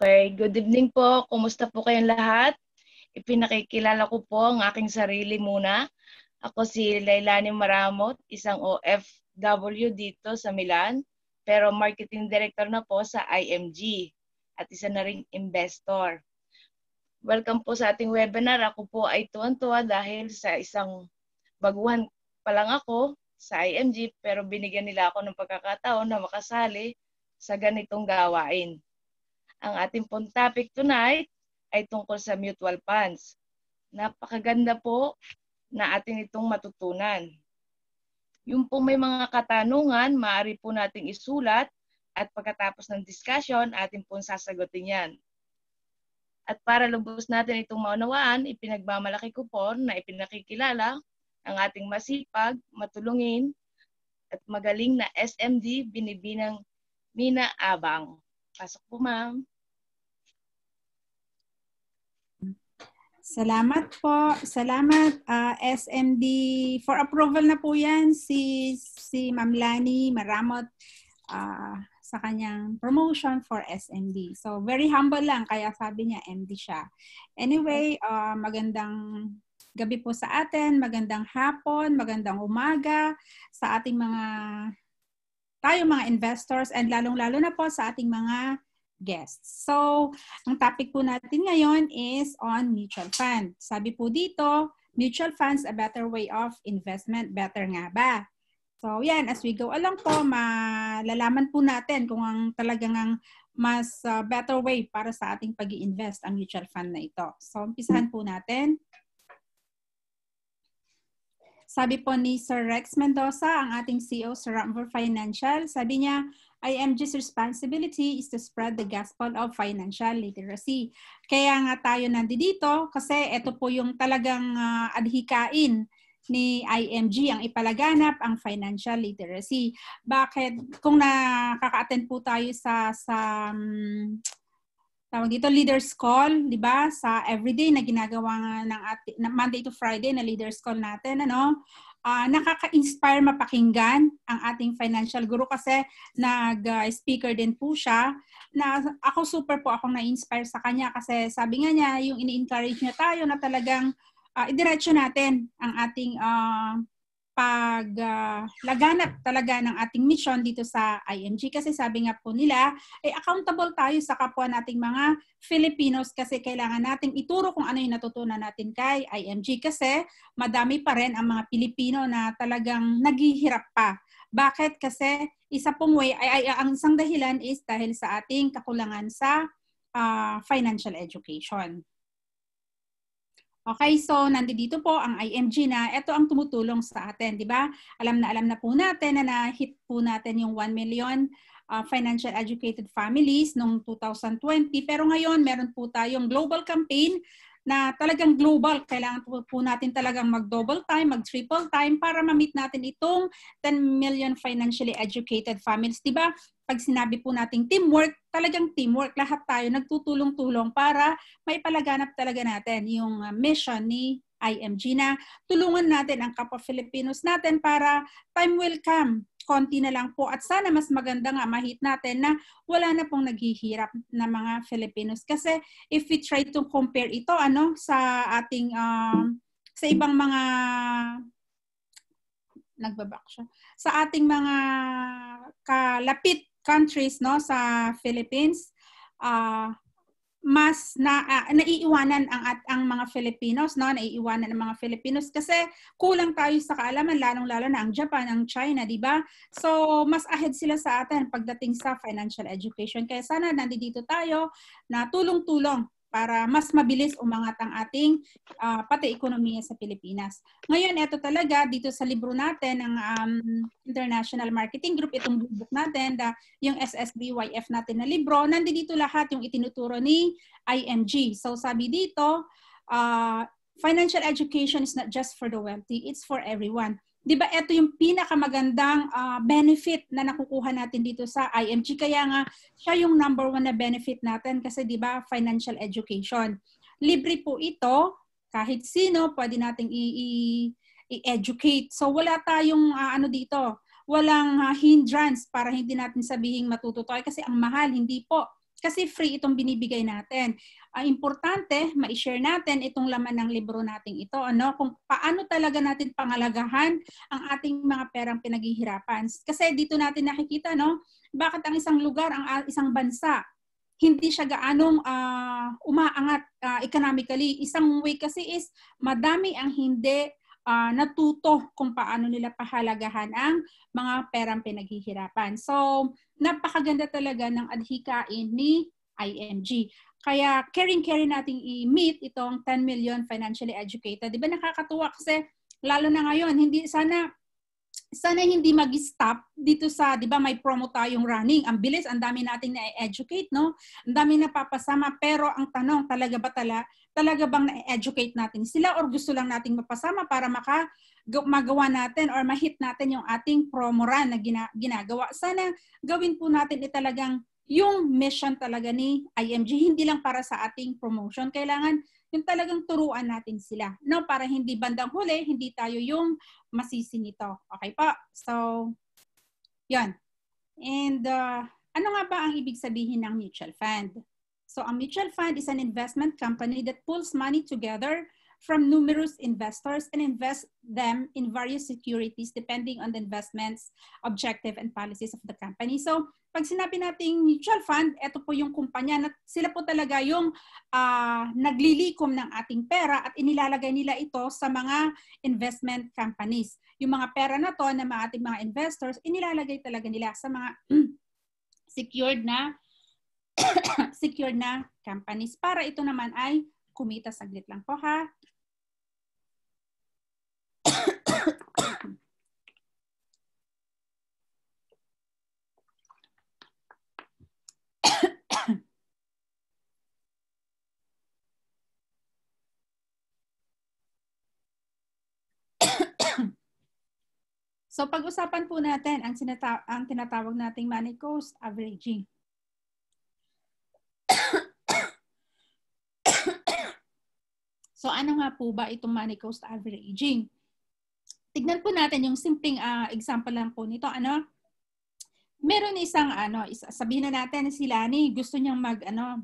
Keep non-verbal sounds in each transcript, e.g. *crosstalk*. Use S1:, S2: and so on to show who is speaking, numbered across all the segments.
S1: Okay, good evening po. Kumusta po kayong lahat? Ipinakikilala ko po ang aking sarili muna. Ako si Lailani Maramot, isang OFW dito sa Milan, pero marketing director na po sa IMG at isa na ring investor. Welcome po sa ating webinar. Ako po ay tuwan-tuwa dahil sa isang baguhan pa lang ako sa IMG pero binigyan nila ako ng pagkakataon na makasali sa ganitong gawain. Ang ating pong topic tonight ay tungkol sa mutual funds. Napakaganda po na atin itong matutunan. Yung po may mga katanungan, maaari po nating isulat at pagkatapos ng discussion, atin pong sasagutin yan. At para lubos natin itong maunawaan, ipinagmamalaki ko po na ipinakikilala ang ating masipag, matulungin, at magaling na SMD Binibinang Mina Abang. Pasok po ma'am.
S2: Salamat po. Salamat uh, ah, SMD for approval na po 'yan si si Ma'am Lani Maramot uh, sa kanyang promotion for SMD. So very humble lang kaya sabi niya MD siya. Anyway, uh, magandang gabi po sa atin, magandang hapon, magandang umaga sa ating mga tayo mga investors and lalong-lalo na po sa ating mga guests. So, ang topic po natin ngayon is on mutual fund. Sabi po dito, mutual funds a better way of investment, better nga ba? So, yan, as we go along po, malalaman po natin kung ang talagang ang mas uh, better way para sa ating pag invest ang mutual fund na ito. So, umpisahan po natin. Sabi po ni Sir Rex Mendoza, ang ating CEO sa Ramver Financial, sabi niya, IMG's responsibility is to spread the gospel of financial literacy. Kaya nga tayo nandito kasi ito po yung talagang uh, adhikain ni IMG ang ipalaganap ang financial literacy. Bakit kung nakaka-attend po tayo sa sa um, tawag dito leaders call, 'di ba? Sa everyday na ginagawa ng ati, Monday to Friday na leaders call natin, ano? Uh, nakaka-inspire mapakinggan ang ating financial guru kasi nag-speaker ah, din po siya na ako super po akong na-inspire sa kanya kasi sabi nga niya yung ini-encourage niya tayo na talagang uh, idiretso natin ang ating uh, paglaganap ah, uh, talaga ng ating mission dito sa IMG kasi sabi nga po nila ay eh, accountable tayo sa kapwa nating mga Filipinos kasi kailangan nating ituro kung ano yung natutunan natin kay IMG kasi madami pa rin ang mga Pilipino na talagang naghihirap pa. Bakit? Kasi isa pong way ay, ay ang isang dahilan is dahil sa ating kakulangan sa uh, financial education. Okay, so nandito po ang IMG na ito ang tumutulong sa atin, di ba? Alam na alam na po natin na na-hit po natin yung 1 million uh, financial educated families noong 2020. Pero ngayon, meron po tayong global campaign na talagang global. Kailangan po, po natin talagang mag-double time, mag-triple time para ma-meet natin itong 10 million financially educated families. Diba? Pag sinabi po nating teamwork, talagang teamwork. Lahat tayo nagtutulong-tulong para maipalaganap talaga natin yung uh, mission ni IMG na tulungan natin ang kapwa Filipinos natin para time will come konti na lang po at sana mas maganda nga mahit natin na wala na pong naghihirap na mga Filipinos. Kasi if we try to compare ito ano sa ating um, sa ibang mga nagbaback siya. Sa ating mga kalapit countries no sa Philippines, uh, mas na uh, naiiwanan ang at ang mga Filipinos no naiiwanan ng mga Filipinos kasi kulang tayo sa kaalaman lalong-lalo na ang Japan ang China di ba so mas ahead sila sa atin pagdating sa financial education kaya sana nandito tayo na tulong-tulong para mas mabilis umangat ang ating uh, pati ekonomiya sa Pilipinas. Ngayon, ito talaga dito sa libro natin ng um, International Marketing Group, itong book natin, the, yung SSBYF natin na libro, nandito dito lahat yung itinuturo ni IMG. So sabi dito, uh, financial education is not just for the wealthy, it's for everyone. 'di ba ito yung pinakamagandang uh, benefit na nakukuha natin dito sa IMG kaya nga siya yung number one na benefit natin kasi 'di ba financial education. Libre po ito kahit sino pwede nating i- educate So wala tayong uh, ano dito, walang uh, hindrance para hindi natin sabihin matututo tayo kasi ang mahal hindi po kasi free itong binibigay natin. Ang ah, importante, ma-share natin itong laman ng libro nating ito. Ano? Kung paano talaga natin pangalagahan ang ating mga perang pinaghihirapan. Kasi dito natin nakikita, no? Bakit ang isang lugar, ang ah, isang bansa, hindi siya gaanong uh, umaangat uh, economically. Isang way kasi is madami ang hindi uh, natuto kung paano nila pahalagahan ang mga perang pinaghihirapan. So, napakaganda talaga ng adhikain ni IMG. Kaya caring-caring nating i-meet itong 10 million financially educated. Di ba nakakatuwa kasi lalo na ngayon, hindi sana sana hindi mag-stop dito sa, di ba, may promo tayong running. Ang bilis, ang dami nating na-educate, no? Ang dami na papasama. Pero ang tanong, talaga ba tala, talaga bang na-educate natin sila or gusto lang nating mapasama para maka, magawa natin or ma-hit natin yung ating promo run na gina, ginagawa. Sana gawin po natin italagang eh, yung mission talaga ni IMG, hindi lang para sa ating promotion. Kailangan yung talagang turuan natin sila. No? Para hindi bandang huli, hindi tayo yung masisi nito. Okay po? So, yon And uh, ano nga ba ang ibig sabihin ng mutual fund? So, a mutual fund is an investment company that pulls money together from numerous investors and invest them in various securities depending on the investments, objective, and policies of the company. So, pag sinabi nating mutual fund, ito po yung kumpanya na sila po talaga yung uh, naglilikom ng ating pera at inilalagay nila ito sa mga investment companies. Yung mga pera na to ng mga ating mga investors, inilalagay talaga nila sa mga *clears throat* secured na *clears throat* secured na companies para ito naman ay kumita saglit lang po ha. So pag-usapan po natin ang, sinata- ang tinatawag nating money cost averaging. so ano nga po ba itong money cost averaging? Tignan po natin yung simpleng uh, example lang po nito. Ano? Meron isang ano, sabihin na natin si Lani gusto niyang mag ano,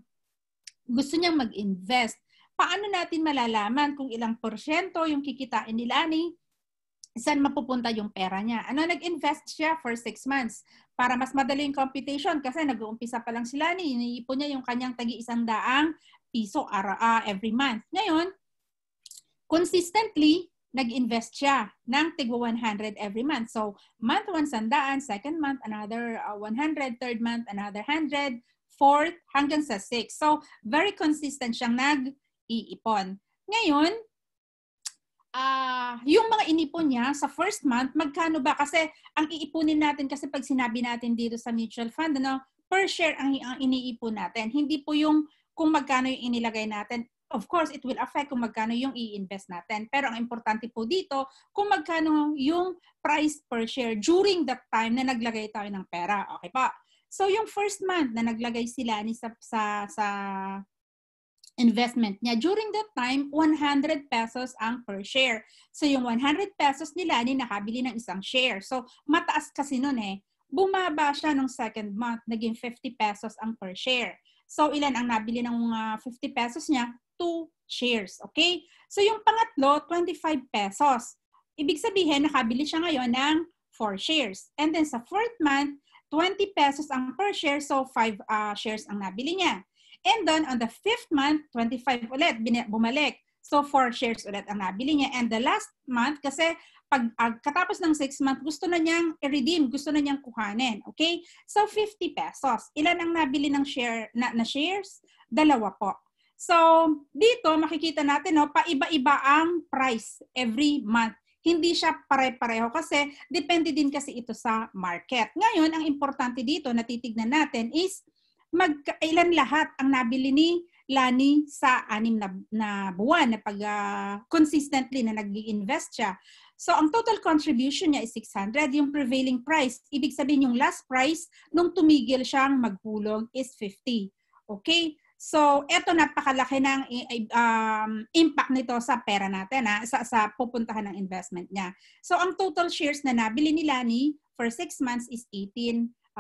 S2: gusto niyang mag-invest. Paano natin malalaman kung ilang porsyento yung kikitain ni Lani saan mapupunta yung pera niya. Ano, nag-invest siya for six months para mas madali yung computation kasi nag-uumpisa pa lang sila ni, iniipon niya yung kanyang tagi isang daang piso ara, uh, every month. Ngayon, consistently, nag-invest siya ng tig 100 every month. So, month 1, sandaan, second month another uh, ah, 100, third month another 100, fourth hanggang sa 6. So, very consistent siyang nag-iipon. Ngayon, uh, yung mga inipon niya sa first month, magkano ba? Kasi ang iipunin natin, kasi pag sinabi natin dito sa mutual fund, ano, per share ang, ang iniipon natin. Hindi po yung kung magkano yung inilagay natin. Of course, it will affect kung magkano yung i-invest natin. Pero ang importante po dito, kung magkano yung price per share during that time na naglagay tayo ng pera. Okay pa? So yung first month na naglagay sila ni sa, sa, sa investment niya. During that time, 100 pesos ang per share. So yung 100 pesos nila ni nakabili ng isang share. So mataas kasi noon eh. Bumaba siya nung second month, naging 50 pesos ang per share. So ilan ang nabili ng uh, 50 pesos niya? 2 shares, okay? So yung pangatlo, 25 pesos. Ibig sabihin, nakabili siya ngayon ng 4 shares. And then sa fourth month, 20 pesos ang per share, so 5 uh, ah, shares ang nabili niya. And then on the fifth month, 25 ulit, bumalik. So, four shares ulit ang nabili niya. And the last month, kasi pag uh, katapos ng 6 month, gusto na niyang i-redeem, gusto na niyang kuhanin. Okay? So, 50 pesos. Ilan ang nabili ng share, na, na shares? Dalawa po. So, dito makikita natin, no, paiba-iba ang price every month. Hindi siya pare-pareho kasi depende din kasi ito sa market. Ngayon, ang importante dito na titignan natin is magkailan lahat ang nabili ni Lani sa anim na, na buwan na pag uh, consistently na nag invest siya. So ang total contribution niya is 600. Yung prevailing price, ibig sabihin yung last price nung tumigil siyang maghulog is 50. Okay? So, eto napakalaki ng um, impact nito sa pera natin, ha? Ah, sa, sa pupuntahan ng investment niya. So, ang total shares na nabili ni Lani for 6 months is 18 uh,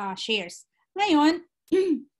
S2: ah, shares. Ngayon, *clears throat*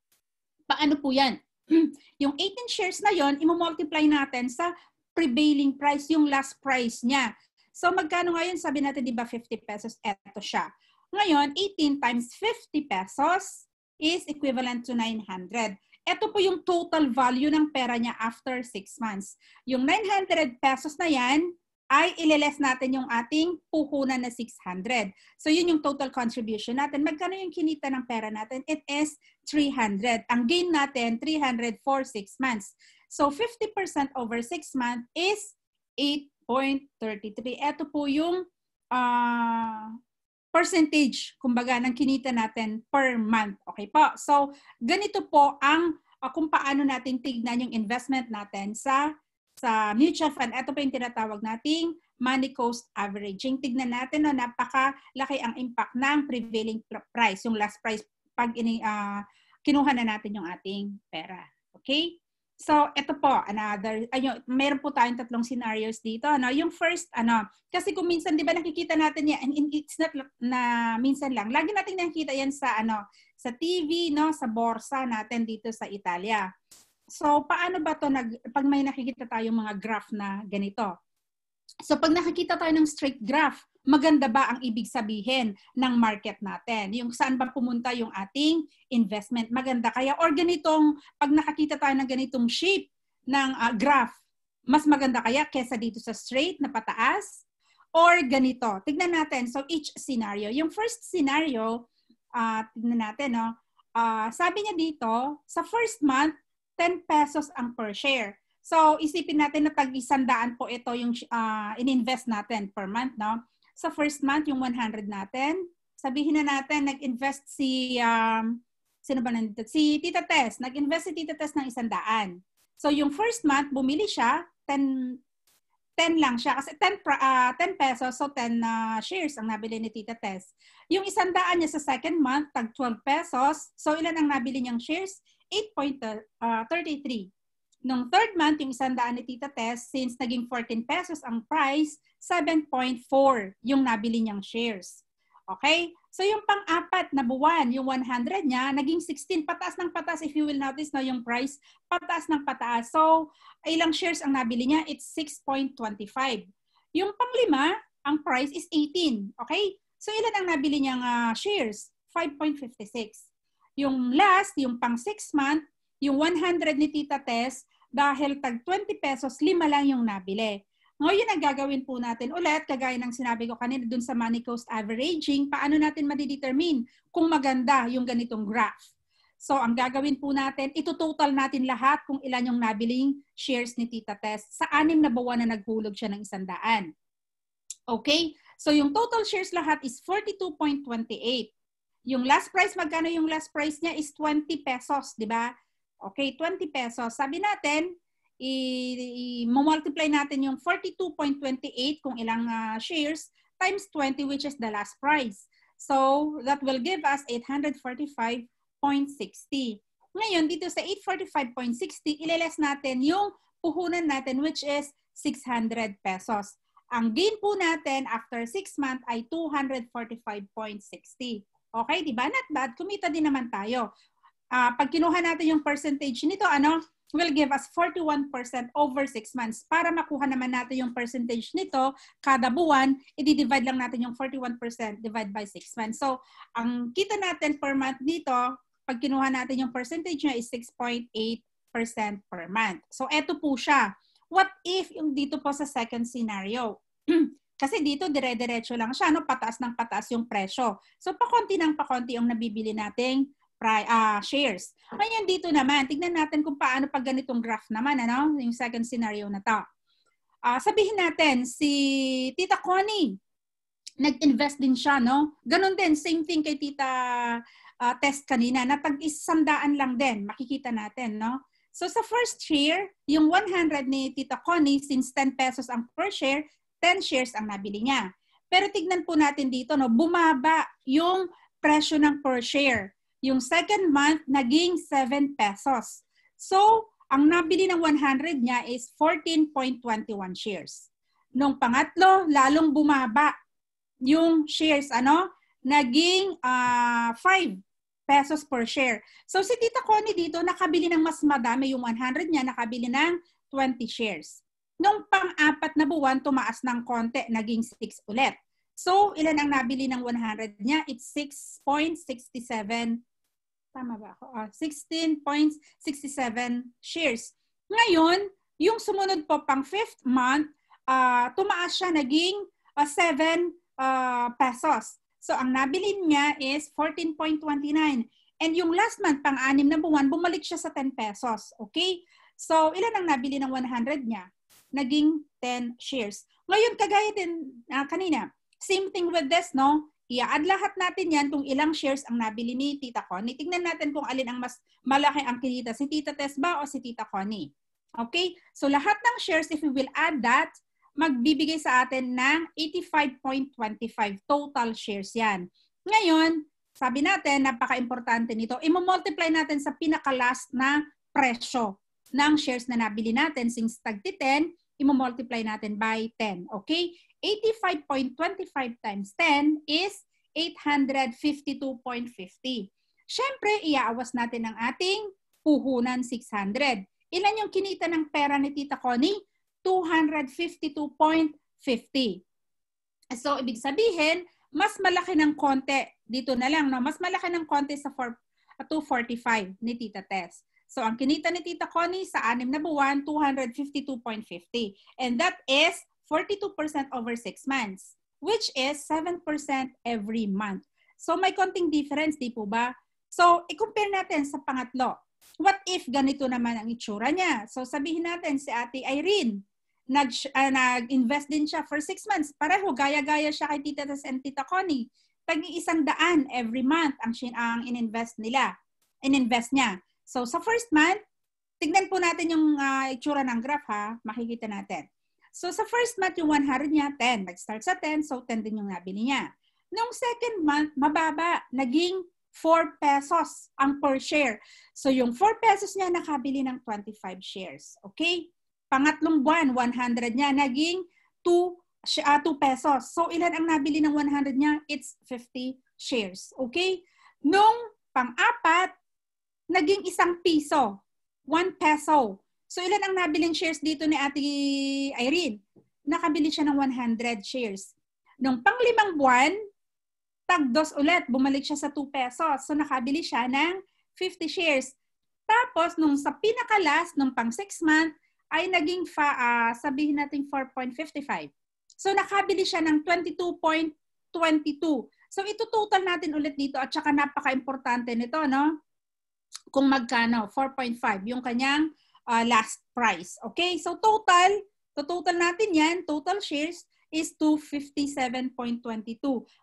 S2: Paano po yan? *clears throat* yung 18 shares na yon, imumultiply natin sa prevailing price, yung last price niya. So magkano ngayon? Sabi natin, di ba 50 pesos? Eto siya. Ngayon, 18 times 50 pesos is equivalent to 900. Ito po yung total value ng pera niya after 6 months. Yung 900 pesos na yan, ay ililes natin yung ating puhunan na 600. So yun yung total contribution natin. Magkano yung kinita ng pera natin? It is 300. Ang gain natin, 300 for 6 months. So 50% over 6 months is 8.33. Ito po yung uh, percentage, kumbaga, ng kinita natin per month. Okay po? So ganito po ang uh, kung paano natin tignan yung investment natin sa sa mutual fund. Ito po yung tinatawag nating money cost averaging. Tignan natin no, napakalaki ang impact ng prevailing price, yung last price pag ini, uh, kinuha na natin yung ating pera. Okay? So, ito po, another, ayun, meron po tayong tatlong scenarios dito. Ano? Yung first, ano, kasi kung minsan, di ba nakikita natin yan, and it's not na minsan lang, lagi natin nakikita yan sa, ano, sa TV, no, sa borsa natin dito sa Italia. So, paano ba to nag, pag may nakikita tayong mga graph na ganito? So pag nakikita tayo ng straight graph, maganda ba ang ibig sabihin ng market natin? Yung saan ba pumunta yung ating investment? Maganda kaya or ganitong pag nakakita tayo ng ganitong shape ng uh, graph, mas maganda kaya kesa dito sa straight na pataas or ganito. Tignan natin. So each scenario. Yung first scenario, uh, tignan natin, no? Uh, sabi niya dito, sa first month, 10 pesos ang per share. So, isipin natin na tag isandaan po ito yung uh, in-invest natin per month, no? Sa first month, yung 100 natin. Sabihin na natin, nag-invest si, um, sino ba nandito? Si Tita Tess. Nag-invest si Tita Tess ng isandaan. So, yung first month, bumili siya, 10, 10 lang siya. Kasi 10, uh, 10 pesos, so 10 uh, ah, shares ang nabili ni Tita Tess. Yung isandaan niya sa second month, tag 12 pesos. So, ilan ang nabili niyang shares? 8.33. Nung third month, yung isang daan ni Tita Tess, since naging 14 pesos ang price, 7.4 yung nabili niyang shares. Okay? So yung pang-apat na buwan, yung 100 niya, naging 16, pataas ng pataas if you will notice no, yung price, pataas ng pataas. So ilang shares ang nabili niya? It's 6.25. Yung panglima, ang price is 18. Okay? So ilan ang nabili niyang uh, shares? 5.56. Yung last, yung pang 6 month, yung 100 ni Tita Tess dahil tag 20 pesos, lima lang yung nabili. Ngayon ang gagawin po natin ulit, kagaya ng sinabi ko kanina dun sa money cost averaging, paano natin madidetermine kung maganda yung ganitong graph. So ang gagawin po natin, itutotal natin lahat kung ilan yung nabiling shares ni Tita Tess sa anim na buwan na naghulog siya ng isandaan. Okay? So yung total shares lahat is 42.28. Yung last price, magkano yung last price niya is 20 pesos, di ba? Okay, 20 pesos. Sabi natin, i-multiply natin yung 42.28 kung ilang uh, shares times 20 which is the last price. So that will give us 845.60. Ngayon, dito sa 845.60, ililes natin yung puhunan natin which is 600 pesos. Ang gain po natin after 6 months ay 245.60. Okay, di ba? Not bad. Kumita din naman tayo uh, pag kinuha natin yung percentage nito, ano, will give us 41% over 6 months. Para makuha naman natin yung percentage nito, kada buwan, i-divide lang natin yung 41% divide by 6 months. So, ang kita natin per month nito, pag kinuha natin yung percentage niya is 6.8% per month. So, eto po siya. What if yung dito po sa second scenario? *clears throat* Kasi dito, dire-diretso lang siya, no? pataas ng pataas yung presyo. So, pakonti ng pakonti yung nabibili nating pri- uh, shares. Ngayon dito naman, tignan natin kung paano pag ganitong graph naman, ano? yung second scenario na to. Uh, sabihin natin, si Tita Connie, nag-invest din siya, no? Ganon din, same thing kay Tita uh, ah, Test kanina, na tag-isandaan lang din, makikita natin, no? So sa first share, yung 100 ni Tita Connie, since 10 pesos ang per share, 10 shares ang nabili niya. Pero tignan po natin dito, no? Bumaba yung presyo ng per share. Yung second month, naging 7 pesos. So, ang nabili ng 100 niya is 14.21 shares. Nung pangatlo, lalong bumaba yung shares, ano? Naging uh, ah, 5 pesos per share. So si Tita Connie dito, nakabili ng mas madami yung 100 niya, nakabili ng 20 shares. Nung pang-apat na buwan, tumaas ng konti, naging 6 ulit. So ilan ang nabili ng 100 niya? It's 6.67 Tama ba ako? Oh, ah, 16.67 shares. Ngayon, yung sumunod po pang fifth month, uh, tumaas siya naging uh, 7 uh, pesos. So ang nabili niya is 14.29. And yung last month, pang-anim na buwan, bumalik siya sa 10 pesos. Okay? So ilan ang nabili ng 100 niya? Naging 10 shares. Ngayon, kagaya din uh, kanina, same thing with this, no? i-add lahat natin yan kung ilang shares ang nabili ni Tita Connie. Tingnan natin kung alin ang mas malaki ang kinita, si Tita Tess ba o si Tita Connie. Okay? So lahat ng shares, if we will add that, magbibigay sa atin ng 85.25 total shares yan. Ngayon, sabi natin, napaka-importante nito, imomultiply natin sa pinaka-last na presyo ng shares na nabili natin since tag 10, imomultiply natin by 10. Okay? 85.25 times 10 is 852.50. Siyempre, iaawas natin ang ating puhunan 600. Ilan yung kinita ng pera ni Tita Connie? 252.50. So, ibig sabihin, mas malaki ng konti. Dito na lang, no? mas malaki ng konti sa 4, 245 uh, ni Tita Tess. So, ang kinita ni Tita Connie sa anim na buwan, 252.50. And that is 42% over 6 months, which is 7% every month. So may konting difference, di po ba? So, i-compare natin sa pangatlo. What if ganito naman ang itsura niya? So, sabihin natin si Ate Irene, nag, uh, nag-invest din siya for 6 months. Pareho, gaya-gaya siya kay Tita Tas and Tita Connie. tag isang daan every month ang, ang in-invest nila. In-invest niya. So, sa first month, tignan po natin yung uh, itsura ng graph ha. Makikita natin. So sa first month, yung 100 niya, 10. Nag-start sa 10, so 10 din yung nabili niya. Nung second month, mababa. Naging 4 pesos ang per share. So yung 4 pesos niya, nakabili ng 25 shares. Okay? Pangatlong buwan, 100 niya, naging 2, uh, 2 pesos. So ilan ang nabili ng 100 niya? It's 50 shares. Okay? Nung pang-apat, naging isang piso. 1 peso. So ilan ang nabiling shares dito ni Ate Irene? Nakabili siya ng 100 shares. Nung panglimang buwan, tagdos ulit, bumalik siya sa 2 pesos. So nakabili siya ng 50 shares. Tapos nung sa pinakalas, nung pang 6 month, ay naging fa, uh, sabihin natin 4.55. So nakabili siya ng 22.22. So ito total natin ulit dito at saka napaka-importante nito, no? Kung magkano, 4.5. Yung kanyang uh, last price. Okay, so total, the total natin yan, total shares is 257.22.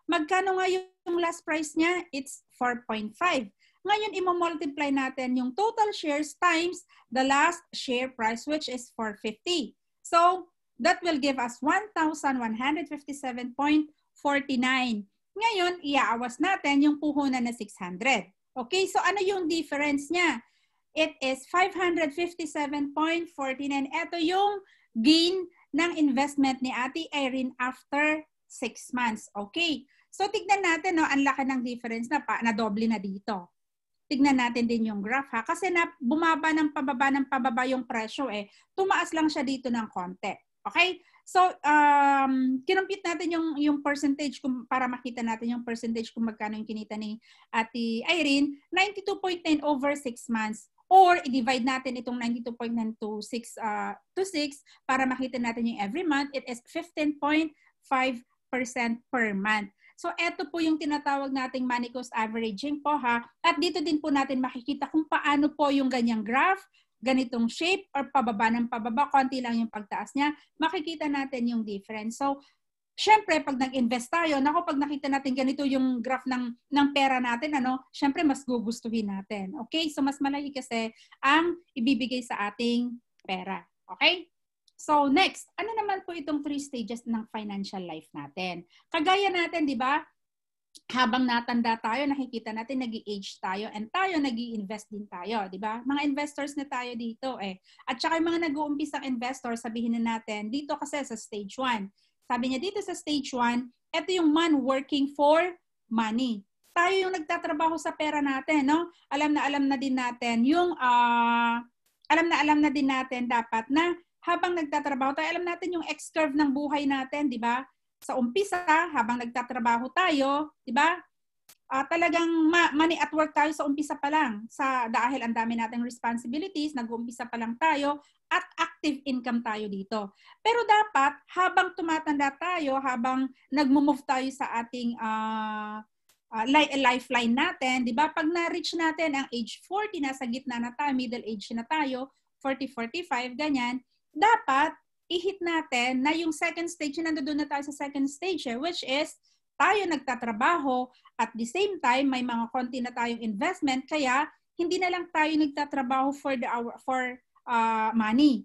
S2: Magkano nga yung last price niya? It's 4.5. Ngayon, imamultiply natin yung total shares times the last share price, which is 450. So, that will give us 1,157.49. Ngayon, iaawas natin yung puhunan na 600. Okay, so ano yung difference niya? It is 557.14 and ito yung gain ng investment ni Ate Irene after 6 months. Okay. So tignan natin, no, ang laki ng difference na pa, na doble na dito. Tignan natin din yung graph ha kasi na bumaba ng pababa ng pababa yung presyo eh. Tumaas lang siya dito ng konti. Okay? So um kinumpit natin yung yung percentage kung para makita natin yung percentage kung magkano yung kinita ni Ate Irene, 92.9 over 6 months. Or i-divide natin itong 92.926 uh, ah, to 6 para makita natin yung every month. It is 15.5% per month. So ito po yung tinatawag nating money cost averaging po ha. At dito din po natin makikita kung paano po yung ganyang graph, ganitong shape or pababa ng pababa, konti lang yung pagtaas niya, makikita natin yung difference. So Siyempre, pag nag-invest tayo, nako pag nakita natin ganito yung graph ng ng pera natin, ano, siyempre mas gugustuhin natin. Okay? So mas malaki kasi ang ibibigay sa ating pera. Okay? So next, ano naman po itong three stages ng financial life natin? Kagaya natin, 'di ba? habang natanda tayo, nakikita natin nag age tayo and tayo nag invest din tayo, di ba? Mga investors na tayo dito eh. At saka yung mga nag-uumpisang investor, sabihin na natin, dito kasi sa stage 1, sabi niya dito sa stage 1, ito yung man working for money. Tayo yung nagtatrabaho sa pera natin, no? Alam na alam na din natin yung uh, alam na alam na din natin dapat na habang nagtatrabaho tayo, alam natin yung X-curve ng buhay natin, di ba? Sa umpisa, habang nagtatrabaho tayo, di ba? Uh, talagang ma- money at work tayo sa umpisa pa lang. Sa, dahil ang dami nating responsibilities, nag-umpisa pa lang tayo, at active income tayo dito. Pero dapat habang tumatanda tayo, habang nagmo-move tayo sa ating uh, uh, lifeline natin, 'di ba? Pag na-reach natin ang age 40 nasa gitna na tayo, middle age na tayo, 40, 45 ganyan, dapat ihit natin na yung second stage, nandoon na tayo sa second stage eh, which is tayo nagtatrabaho at the same time may mga konti na tayong investment kaya hindi na lang tayo nagtatrabaho for the hour for uh, money.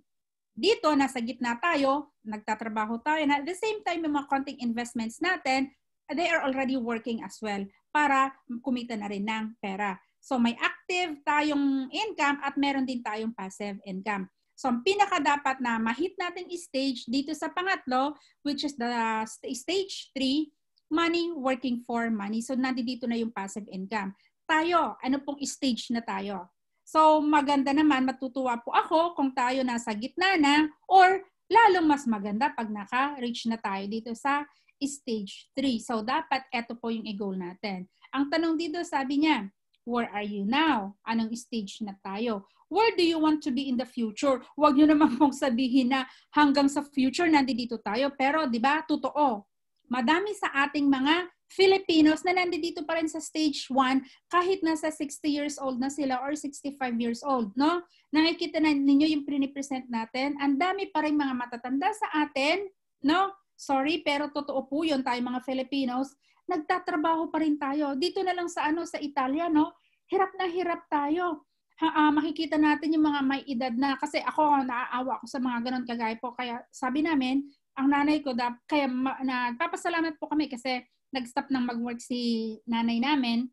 S2: Dito, nasa gitna tayo, nagtatrabaho tayo, and at the same time, yung mga konting investments natin, eh, they are already working as well para kumita na rin ng pera. So may active tayong income at meron din tayong passive income. So ang pinaka dapat na ma-hit natin stage dito sa pangatlo, which is the stage 3, money working for money. So nandito na yung passive income. Tayo, ano pong stage na tayo? So maganda naman, matutuwa po ako kung tayo nasa gitna na or lalo mas maganda pag naka-reach na tayo dito sa stage 3. So dapat ito po yung i-goal natin. Ang tanong dito sabi niya, where are you now? Anong stage na tayo? Where do you want to be in the future? Huwag niyo naman *laughs* pong sabihin na hanggang sa future nandito tayo. Pero di ba, totoo. Madami sa ating mga Filipinos na nandito pa rin sa stage 1 kahit nasa 60 years old na sila or 65 years old, no? Nakikita na ninyo yung pinipresent natin. Ang dami pa rin mga matatanda sa atin, no? Sorry, pero totoo po yun tayo mga Filipinos. Nagtatrabaho pa rin tayo. Dito na lang sa ano sa Italia, no? Hirap na hirap tayo. Ha, uh, makikita natin yung mga may edad na kasi ako naaawa ako sa mga ganun kagaya po kaya sabi namin ang nanay ko, da, kaya ma, nagpapasalamat po kami kasi nag-stop ng mag-work si nanay namin,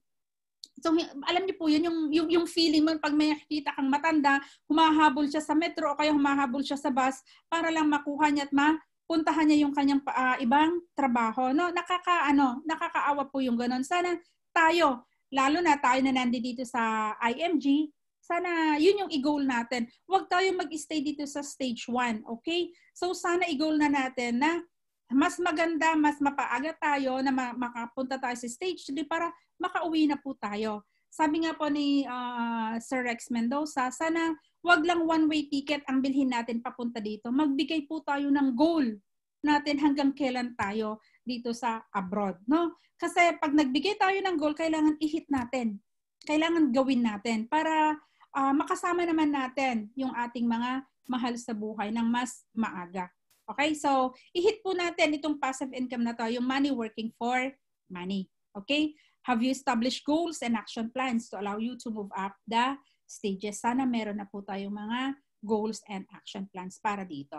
S2: So, alam niyo po, yun yung, yung, yung feeling mo pag may nakikita kang matanda, humahabol siya sa metro o kaya humahabol siya sa bus para lang makuha niya at mapuntahan niya yung kanyang uh, ibang trabaho. No? nakakaano, nakakaawa po yung ganun. Sana tayo, lalo na tayo na nandito sa IMG, sana yun yung i-goal natin. Huwag tayo mag-stay dito sa stage 1, okay? So sana i-goal na natin na mas maganda, mas mapaaga tayo na makapunta tayo sa stage 3 para makauwi na po tayo. Sabi nga po ni uh, Sir Rex Mendoza, sana wag lang one-way ticket ang bilhin natin papunta dito. Magbigay po tayo ng goal natin hanggang kailan tayo dito sa abroad. No? Kasi pag nagbigay tayo ng goal, kailangan ihit natin. Kailangan gawin natin para uh, makasama naman natin yung ating mga mahal sa buhay ng mas maaga. Okay? So, i-hit po natin itong passive income na to, yung money working for money. Okay? Have you established goals and action plans to allow you to move up the stages? Sana meron na po tayong mga goals and action plans para dito.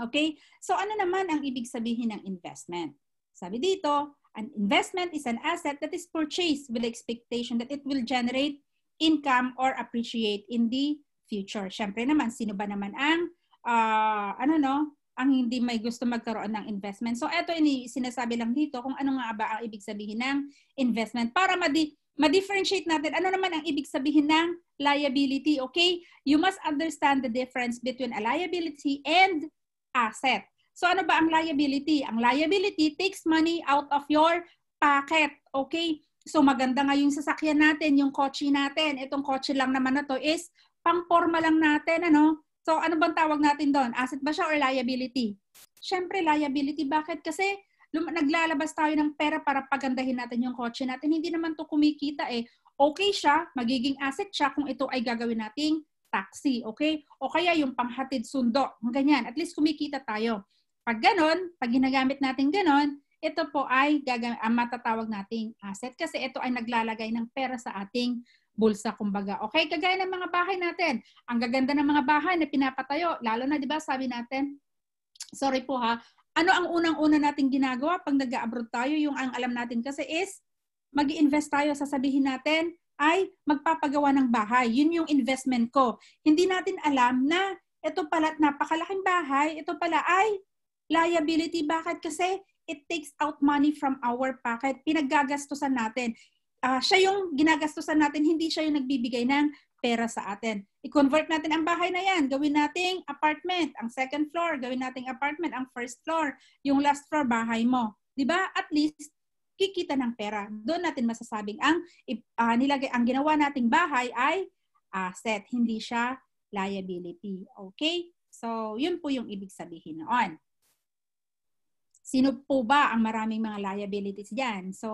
S2: Okay? So, ano naman ang ibig sabihin ng investment? Sabi dito, an investment is an asset that is purchased with the expectation that it will generate income or appreciate in the future. Siyempre naman, sino ba naman ang uh, ano no, ang hindi may gusto magkaroon ng investment. So ito ini sinasabi lang dito kung ano nga ba ang ibig sabihin ng investment para madi ma-differentiate natin ano naman ang ibig sabihin ng liability, okay? You must understand the difference between a liability and asset. So ano ba ang liability? Ang liability takes money out of your pocket, okay? So maganda nga yung sasakyan natin, yung kotse natin. Itong kotse lang naman na to is pang-forma lang natin, ano? So ano bang tawag natin doon? Asset ba siya or liability? Siyempre liability. Bakit? Kasi lum- naglalabas tayo ng pera para pagandahin natin yung kotse natin. Hindi naman to kumikita eh. Okay siya, magiging asset siya kung ito ay gagawin nating taxi, okay? O kaya yung panghatid sundo, ganyan. At least kumikita tayo. Pag ganon, pag ginagamit natin ganon, ito po ay gagamit, ang matatawag nating asset kasi ito ay naglalagay ng pera sa ating bulsa kumbaga. Okay, kagaya ng mga bahay natin. Ang gaganda ng mga bahay na pinapatayo, lalo na 'di ba sabi natin, sorry po ha, ano ang unang-una nating ginagawa pag nag-abroad tayo? Yung ang alam natin kasi is mag invest tayo, sa sabihin natin ay magpapagawa ng bahay. Yun yung investment ko. Hindi natin alam na ito pala napakalaking bahay, ito pala ay liability. Bakit? Kasi it takes out money from our pocket. Pinaggagastusan natin uh, siya yung ginagastusan natin, hindi siya yung nagbibigay ng pera sa atin. I-convert natin ang bahay na yan. Gawin nating apartment. Ang second floor, gawin nating apartment. Ang first floor, yung last floor, bahay mo. ba diba? At least, kikita ng pera. Doon natin masasabing ang uh, nilagay ang ginawa nating bahay ay asset, hindi siya liability. Okay? So, yun po yung ibig sabihin noon. Sino po ba ang maraming mga liabilities diyan? So,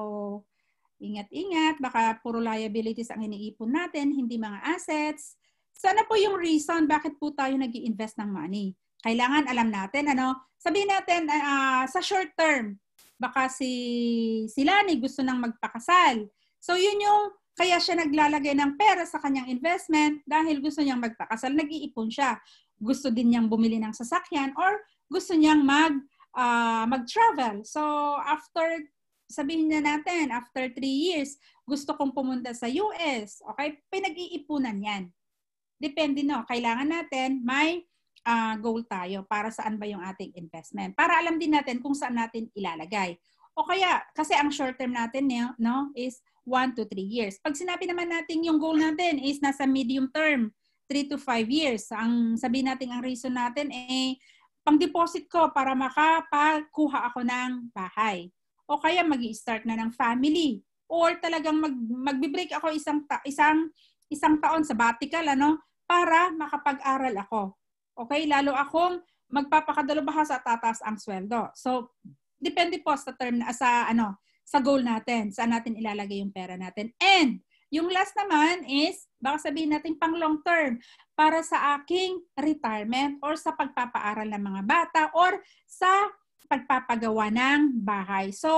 S2: Ingat-ingat, baka puro liabilities ang iniipon natin, hindi mga assets. Sana po yung reason bakit po tayo nag invest ng money. Kailangan alam natin, ano? Sabihin natin, uh, sa short term, baka si, si Lani gusto nang magpakasal. So yun yung kaya siya naglalagay ng pera sa kanyang investment dahil gusto niyang magpakasal, nag-iipon siya. Gusto din niyang bumili ng sasakyan or gusto niyang mag, uh, mag-travel. So, after sabihin na natin, after 3 years, gusto kong pumunta sa US. Okay? Pinag-iipunan yan. Depende no. Kailangan natin may uh, goal tayo para saan ba yung ating investment. Para alam din natin kung saan natin ilalagay. O kaya, kasi ang short term natin no, is 1 to 3 years. Pag sinabi naman natin yung goal natin is nasa medium term, 3 to 5 years. Ang sabi natin ang reason natin eh pang-deposit ko para makapakuha ako ng bahay o kaya mag start na ng family or talagang mag magbi-break ako isang ta- isang isang taon sabbatical ano para makapag-aral ako. Okay, lalo akong magpapakadalo ba sa tataas ang sweldo. So depende po sa term na sa ano sa goal natin, saan natin ilalagay yung pera natin. And yung last naman is, baka sabihin natin pang long term, para sa aking retirement or sa pagpapaaral ng mga bata or sa pagpapagawa ng bahay. So,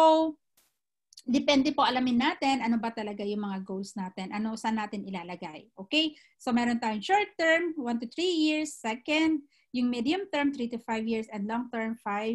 S2: depende po alamin natin ano ba talaga yung mga goals natin. Ano saan natin ilalagay. Okay? So meron tayong short term, 1 to 3 years. Second, yung medium term, 3 to 5 years. And long term, 5 uh,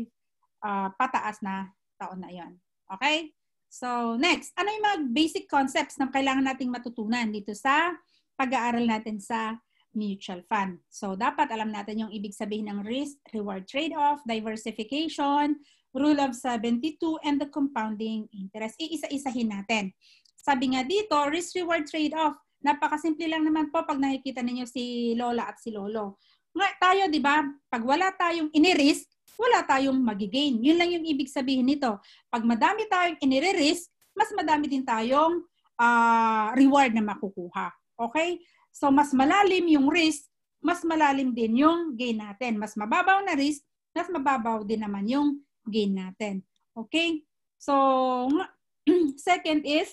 S2: ah, pataas na taon na yon. Okay? So next, ano yung mga basic concepts na kailangan nating matutunan dito sa pag-aaral natin sa mutual fund. So dapat alam natin yung ibig sabihin ng risk, reward trade-off, diversification, rule of 72, and the compounding interest. Iisa-isahin natin. Sabi nga dito, risk-reward trade-off. Napakasimple lang naman po pag nakikita ninyo si Lola at si Lolo. Nga tayo, di ba? Pag wala tayong inirisk, wala tayong magigain. Yun lang yung ibig sabihin nito. Pag madami tayong inirisk, mas madami din tayong uh, reward na makukuha. Okay? So mas malalim yung risk, mas malalim din yung gain natin. Mas mababaw na risk, mas mababaw din naman yung gain natin. Okay? So, *clears throat* second is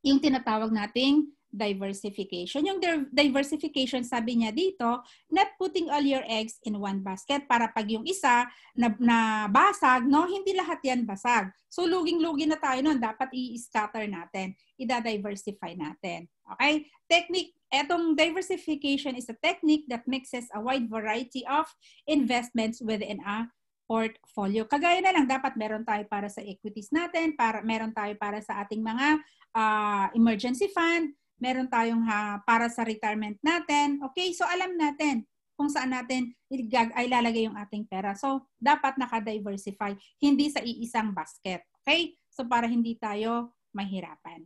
S2: yung tinatawag nating diversification. Yung diversification, sabi niya dito, not putting all your eggs in one basket para pag yung isa na, na basag, no, hindi lahat yan basag. So, luging-lugi na tayo nun. Dapat i-scatter natin. Ida-diversify natin. Okay? Technique, etong diversification is a technique that mixes a wide variety of investments within a portfolio. Kagaya na lang, dapat meron tayo para sa equities natin, para, meron tayo para sa ating mga uh, emergency fund, meron tayong ha, para sa retirement natin. Okay, so alam natin kung saan natin ilalagay yung ating pera. So, dapat nakadiversify, hindi sa iisang basket. Okay? So, para hindi tayo mahirapan.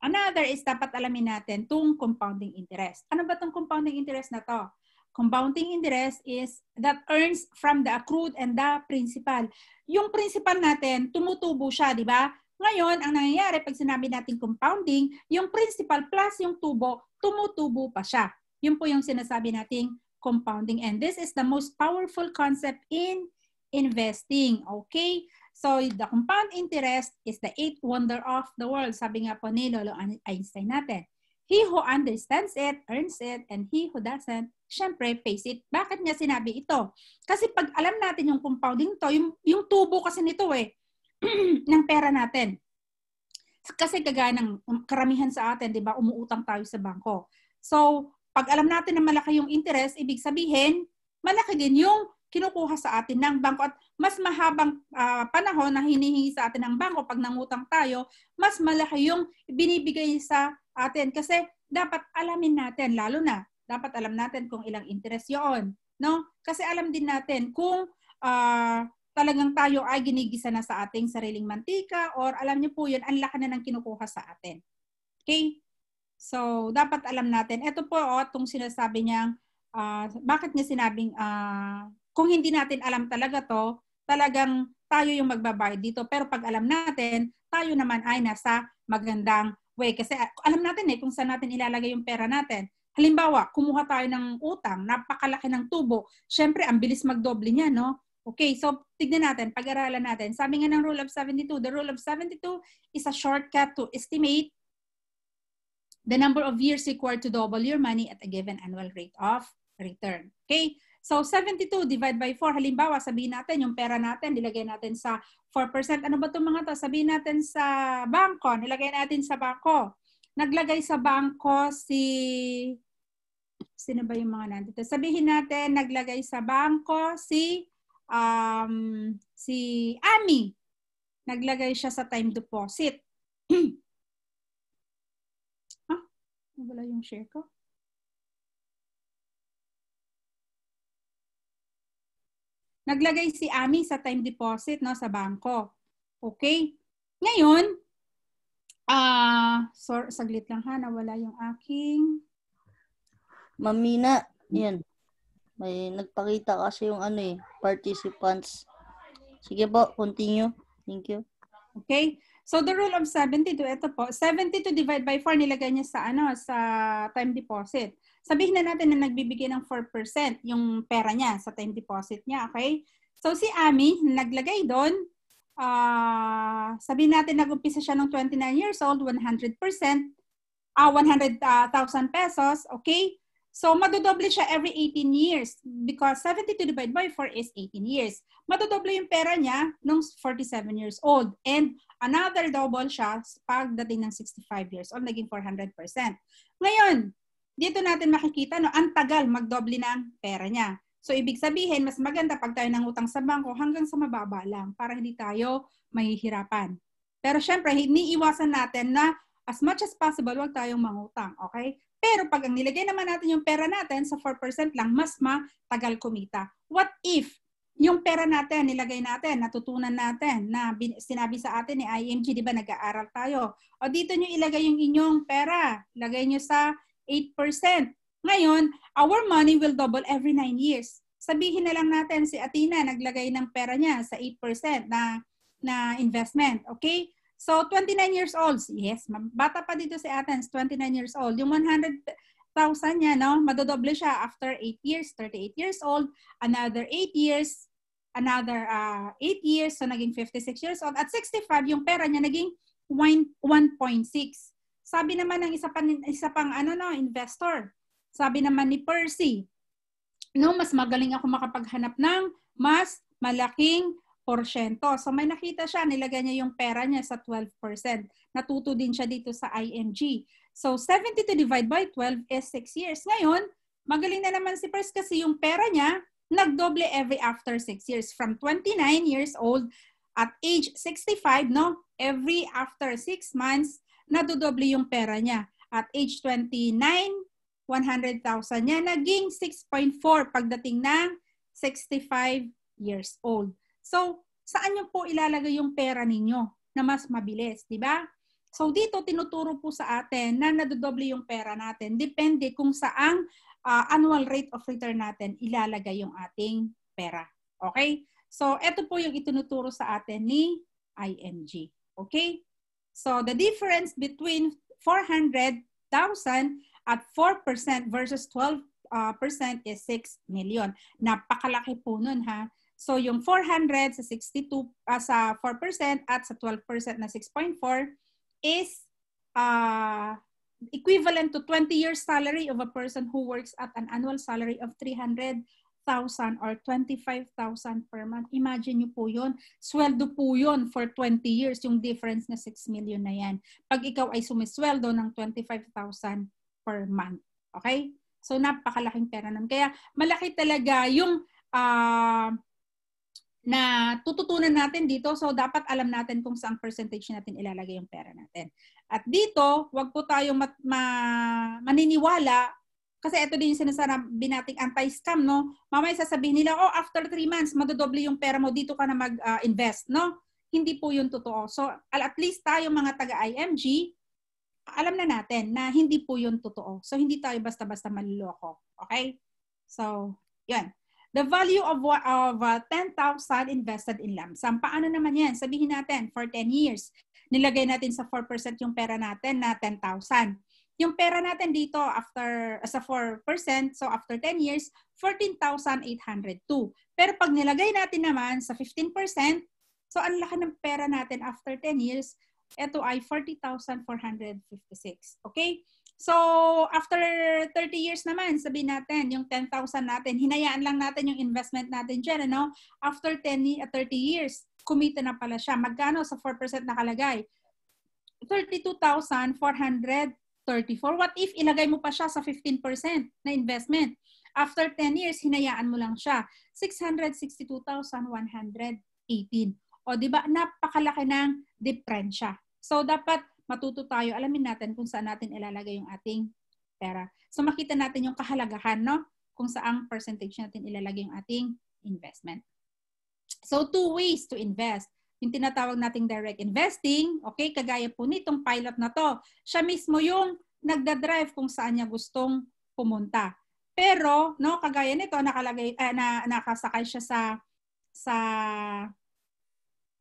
S2: Another is dapat alamin natin tong compounding interest. Ano ba tong compounding interest na to? Compounding interest is that earns from the accrued and the principal. Yung principal natin, tumutubo siya, di ba? Ngayon, ang nangyayari pag sinabi natin compounding, yung principal plus yung tubo, tumutubo pa siya. Yun po yung sinasabi nating compounding. And this is the most powerful concept in investing. Okay? So, the compound interest is the eighth wonder of the world. Sabi nga po ni Lolo Einstein natin. He who understands it, earns it, and he who doesn't, syempre, pays it. Bakit niya sinabi ito? Kasi pag alam natin yung compounding to, yung, yung tubo kasi nito eh, *clears throat* ng pera natin. Kasi kagaya ng um, karamihan sa atin, 'di ba, umuutang tayo sa bangko. So, pag alam natin na malaki yung interest, ibig sabihin, malaki din yung kinukuha sa atin ng bangko at mas mahabang uh, panahon na hinihingi sa atin ng bangko pag nangutang tayo, mas malaki yung binibigay sa atin kasi dapat alamin natin lalo na dapat alam natin kung ilang interest 'yon, no? Kasi alam din natin kung uh, talagang tayo ay ginigisa na sa ating sariling mantika or alam niyo po yun, ang laki na ng kinukuha sa atin. Okay? So, dapat alam natin. Ito po, oh, itong sinasabi niyang, uh, bakit niya sinabing, uh, kung hindi natin alam talaga to, talagang tayo yung magbabayad dito. Pero pag alam natin, tayo naman ay nasa magandang way. Kasi ah, alam natin eh kung saan natin ilalagay yung pera natin. Halimbawa, kumuha tayo ng utang, napakalaki ng tubo. syempre, ang bilis magdoble niya, no? Okay, so tignan natin, pag-aralan natin. Sabi nga ng rule of 72, the rule of 72 is a shortcut to estimate the number of years required to double your money at a given annual rate of return. Okay? So 72 divide by 4, halimbawa sabihin natin yung pera natin, nilagay natin sa 4%. Ano ba itong mga to? Sabihin natin sa bangko, nilagay natin sa bangko. Naglagay sa bangko si... Sino ba yung mga nandito? Sabihin natin, naglagay sa bangko si um, si Ami. Naglagay siya sa time deposit. *clears throat* ah, wala yung share ko. Naglagay si Ami sa time deposit no sa
S1: bangko.
S2: Okay? Ngayon, ah, uh, sorry, saglit lang ha, nawala yung aking
S1: Mamina, yan. May nagpakita kasi yung ano eh, participants. Sige po, continue. Thank you.
S2: Okay. So the rule of 72, ito po, 72 divide by 4 nilagay niya sa ano, sa time deposit. Sabihin na natin na nagbibigay ng 4% yung pera niya sa time deposit niya, okay? So si Ami, naglagay doon, uh, sabihin natin nag-umpisa siya ng 29 years old, 100%, ah, uh, ah, 100,000 pesos, okay? So, madodoble siya every 18 years because 72 divided by 4 is 18 years. Madodoble yung pera niya nung 47 years old. And another double siya pagdating ng 65 years old, naging 400%. Ngayon, dito natin makikita, no, ang tagal magdoble ng pera niya. So, ibig sabihin, mas maganda pag tayo utang sa bangko hanggang sa mababa lang para hindi tayo mahihirapan. Pero syempre, iwasan natin na as much as possible, wag tayong mangutang, okay? Pero pag ang nilagay naman natin yung pera natin sa 4% lang, mas matagal kumita. What if yung pera natin, nilagay natin, natutunan natin na sinabi sa atin ni IMG, di ba nag-aaral tayo? O dito nyo ilagay yung inyong pera. Lagay nyo sa 8%. Ngayon, our money will double every 9 years. Sabihin na lang natin si Athena naglagay ng pera niya sa 8% na na investment, okay? So, 29 years old. Yes, bata pa dito si Athens, 29 years old. Yung 100,000 niya, no? Madodoble siya after 8 years, 38 years old. Another 8 years, another uh, 8 years, so naging 56 years old. At 65, yung pera niya naging 1.6. Sabi naman ng isa, pang isa pang ano, no, investor, sabi naman ni Percy, no, mas magaling ako makapaghanap ng mas malaking So may nakita siya, nilagay niya yung pera niya sa 12%. Natuto din siya dito sa ING. So 72 divide by 12 is 6 years. Ngayon, magaling na naman si Pers kasi yung pera niya nagdoble every after 6 years. From 29 years old at age 65, no? Every after 6 months, nadodoble yung pera niya. At age 29, 100,000 niya. Naging 6.4 pagdating ng 65 years old. So, saan niyo po ilalagay yung pera ninyo na mas mabilis, di ba? So dito tinuturo po sa atin na nadodoble yung pera natin depende kung saang uh, annual rate of return natin ilalagay yung ating pera. Okay? So ito po yung itinuturo sa atin ni ING. Okay? So the difference between 400,000 at 4% versus 12% uh, ah, is 6 million. Napakalaki po nun ha. So yung 400 sa 62 uh, ah, sa 4% at sa 12% na 6.4 is uh, equivalent to 20 years salary of a person who works at an annual salary of 300,000 or 25,000 per month. Imagine niyo po yun. Sweldo po yun for 20 years, yung difference na 6 million na yan. Pag ikaw ay sumisweldo ng 25,000 per month. Okay? So napakalaking pera nun. Kaya malaki talaga yung uh, na tututunan natin dito. So, dapat alam natin kung saan percentage natin ilalagay yung pera natin. At dito, wag po tayong mat, ma, maniniwala kasi ito din yung sinasabi nating anti-scam, no? Mamaya sasabihin nila, oh, after 3 months, madodoble yung pera mo, dito ka na mag-invest, ah, uh, no? Hindi po yun totoo. So, at least tayo mga taga-IMG, alam na natin na hindi po yun totoo. So, hindi tayo basta-basta manloko. Okay? So, yun. The value of, of uh, 10,000 invested in lump sum. Paano naman yan? Sabihin natin, for 10 years, nilagay natin sa 4% yung pera natin na 10,000. Yung pera natin dito after uh, sa 4%, so after 10 years, 14,802. Pero pag nilagay natin naman sa 15%, so ang laki ng pera natin after 10 years, ito ay 40,456. Okay? So, after 30 years naman, sabi natin, yung 10,000 natin, hinayaan lang natin yung investment natin dyan, ano? After 10, 30 years, kumita na pala siya. Magkano sa 4% nakalagay? 32,434. What if ilagay mo pa siya sa 15% na investment? After 10 years, hinayaan mo lang siya. 662,118. O, di ba? Napakalaki ng diferensya. So, dapat matuto tayo, alamin natin kung saan natin ilalagay yung ating pera. So makita natin yung kahalagahan, no? Kung saang percentage natin ilalagay yung ating investment. So two ways to invest. Yung tinatawag nating direct investing, okay, kagaya po nitong pilot na to, siya mismo yung nagda-drive kung saan niya gustong pumunta. Pero, no, kagaya nito, nakalagay, uh, na, nakasakay siya sa sa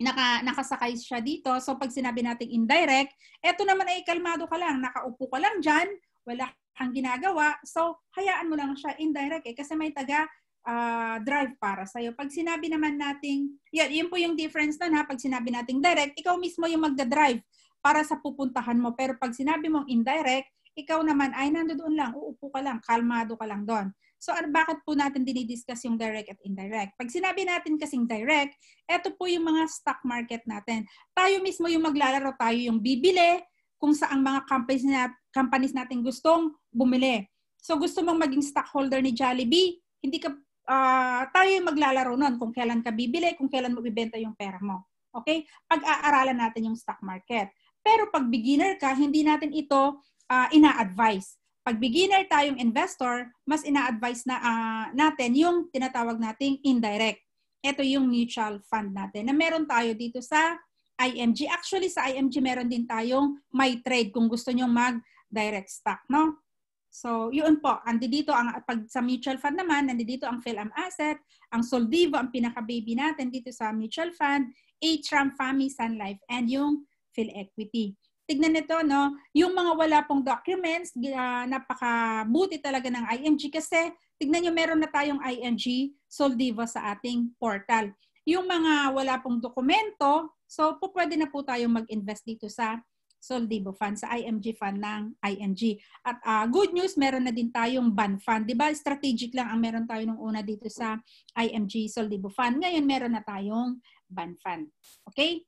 S2: naka, nakasakay siya dito. So pag sinabi natin indirect, eto naman ay kalmado ka lang, nakaupo ka lang dyan, wala kang ginagawa. So hayaan mo lang siya indirect eh, kasi may taga uh, drive para sa'yo. Pag sinabi naman nating, yan, yun po yung difference na pag sinabi nating direct, ikaw mismo yung magda-drive para sa pupuntahan mo. Pero pag sinabi mong indirect, ikaw naman ay nandoon lang, uupo ka lang, kalmado ka lang doon. So ano, bakit po natin dinidiscuss yung direct at indirect? Pag sinabi natin kasing direct, eto po yung mga stock market natin. Tayo mismo yung maglalaro, tayo yung bibili kung saang mga companies, na, companies natin gustong bumili. So gusto mong maging stockholder ni Jollibee, hindi ka uh, tayo yung maglalaro nun kung kailan ka bibili, kung kailan mo ibenta yung pera mo. Okay? Pag-aaralan natin yung stock market. Pero pag beginner ka, hindi natin ito uh, ina-advise. Pag beginner tayong investor, mas ina-advise na, uh, natin yung tinatawag nating indirect. Ito yung mutual fund natin na meron tayo dito sa IMG. Actually, sa IMG meron din tayong may trade kung gusto nyo mag-direct stock. No? So, yun po. dito ang pag sa mutual fund naman, nandito ang PhilAm Asset, ang Soldivo ang pinaka-baby natin dito sa mutual fund, Atram Family Sun Life and yung Phil Equity tignan nito, no? Yung mga wala pong documents, uh, napakabuti talaga ng IMG kasi tignan nyo, meron na tayong IMG Soldiva sa ating portal. Yung mga wala pong dokumento, so po pwede na po tayong mag-invest dito sa Soldivo Fund, sa IMG Fund ng IMG. At uh, good news, meron na din tayong BAN Fund. Di Strategic lang ang meron tayo nung una dito sa IMG Soldivo Fund. Ngayon, meron na tayong BAN Fund. Okay?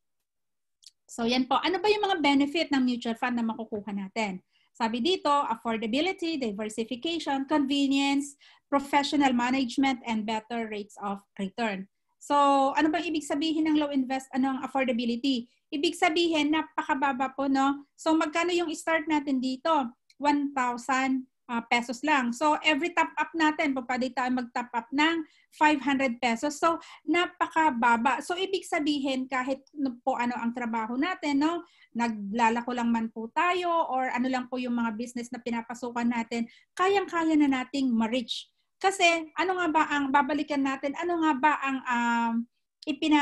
S2: So yan po. Ano ba yung mga benefit ng mutual fund na makukuha natin? Sabi dito, affordability, diversification, convenience, professional management, and better rates of return. So, ano bang ibig sabihin ng low invest, ano ang affordability? Ibig sabihin, napakababa po, no? So, magkano yung start natin dito? 1,000 uh, pesos lang. So every top up natin, pa pwede tayo mag-top up ng 500 pesos. So napakababa. So ibig sabihin kahit po ano ang trabaho natin, no? naglalako lang man po tayo or ano lang po yung mga business na pinapasukan natin, kayang-kaya na nating ma-reach. Kasi ano nga ba ang babalikan natin? Ano nga ba ang um, ipina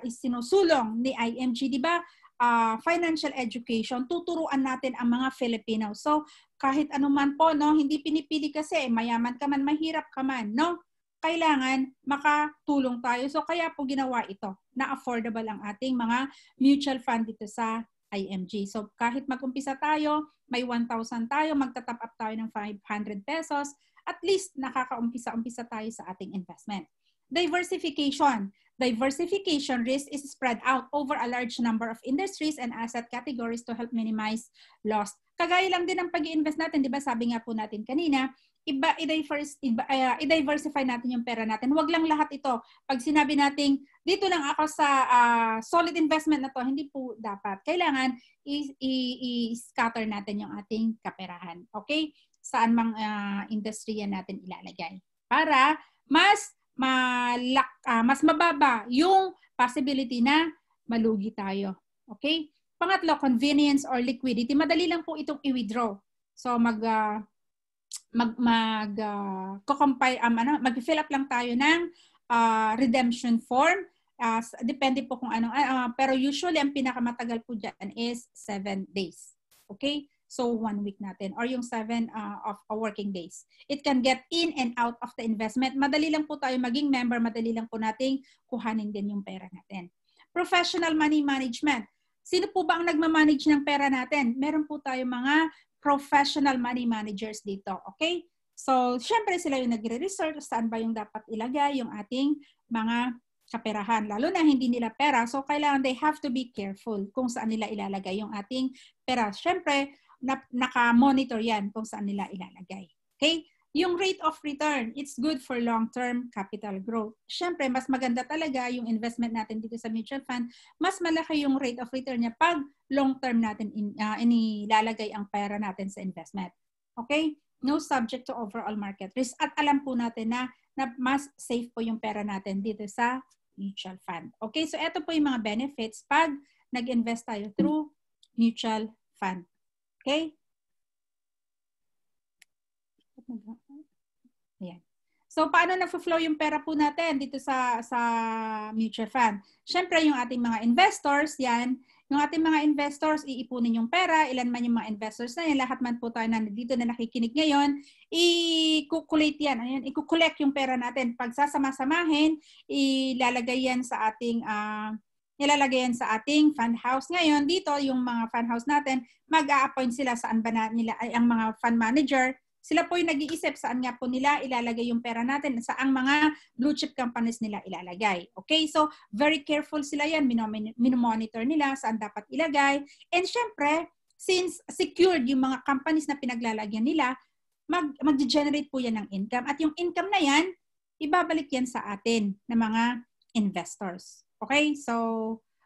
S2: isinusulong ni IMG, 'di ba? uh, financial education, tuturuan natin ang mga Filipino. So, kahit anuman po, no, hindi pinipili kasi, eh, mayaman ka man, mahirap ka man, no? Kailangan makatulong tayo. So kaya po ginawa ito na affordable ang ating mga mutual fund dito sa IMG. So kahit mag-umpisa tayo, may 1,000 tayo, magtatap up tayo ng 500 pesos, at least nakakaumpisa-umpisa tayo sa ating investment. Diversification. Diversification risk is spread out over a large number of industries and asset categories to help minimize lost Kagaya lang din ng pag iinvest natin, di ba? Sabi nga po natin kanina, iba i ah, diversify natin yung pera natin. Huwag lang lahat ito. Pag sinabi nating dito lang ako sa uh, solid investment na to, hindi po dapat. Kailangan i-scatter natin yung ating kaperahan. Okay? Saan mang uh, ah, industriya natin ilalagay para mas malak uh, mas mababa yung possibility na malugi tayo. Okay? Pangatlo, convenience or liquidity. Madali lang po itong i-withdraw. So mag uh, mag mag uh, ah, compile um, ano, mag-fill up lang tayo ng uh, redemption form. Uh, depende po kung anong uh, pero usually ang pinakamatagal po diyan is 7 days. Okay? So one week natin or yung 7 uh, of uh, working days. It can get in and out of the investment. Madali lang po tayo maging member, madali lang po nating kuhanin din yung pera natin. Professional money management Sino po ba ang nagmamanage ng pera natin? Meron po tayo mga professional money managers dito, okay? So, syempre sila yung nagre-research saan ba yung dapat ilagay yung ating mga kaperahan. Lalo na hindi nila pera, so kailangan they have to be careful kung saan nila ilalagay yung ating pera. Syempre, na, naka-monitor yan kung saan nila ilalagay. Okay? Yung rate of return, it's good for long-term capital growth. Siyempre, mas maganda talaga yung investment natin dito sa mutual fund. Mas malaki yung rate of return niya pag long-term natin in, uh, inilalagay ang pera natin sa investment. Okay? No subject to overall market risk. At alam po natin na, na mas safe po yung pera natin dito sa mutual fund. Okay? So, ito po yung mga benefits pag nag-invest tayo through mutual fund. Okay? So paano nagfo-flow yung pera po natin dito sa sa mutual fund? Syempre yung ating mga investors, 'yan, yung ating mga investors iipunin yung pera, ilan man yung mga investors na yan, lahat man po tayo na dito na nakikinig ngayon, i-calculate yan, ayun, ano i-collect yung pera natin. Pag sasama-samahin, ilalagay yan sa ating uh, ah, nilalagay yan sa ating fund house. Ngayon, dito, yung mga fund house natin, mag-a-appoint sila saan ba na nila, ay, ang mga fund manager, sila po yung nag-iisip saan nga po nila ilalagay yung pera natin, saang mga blue chip companies nila ilalagay. Okay, so very careful sila yan, minomonitor nila saan dapat ilagay. And syempre, since secured yung mga companies na pinaglalagyan nila, mag, mag-generate po yan ng income. At yung income na yan, ibabalik yan sa atin na mga investors. Okay? So,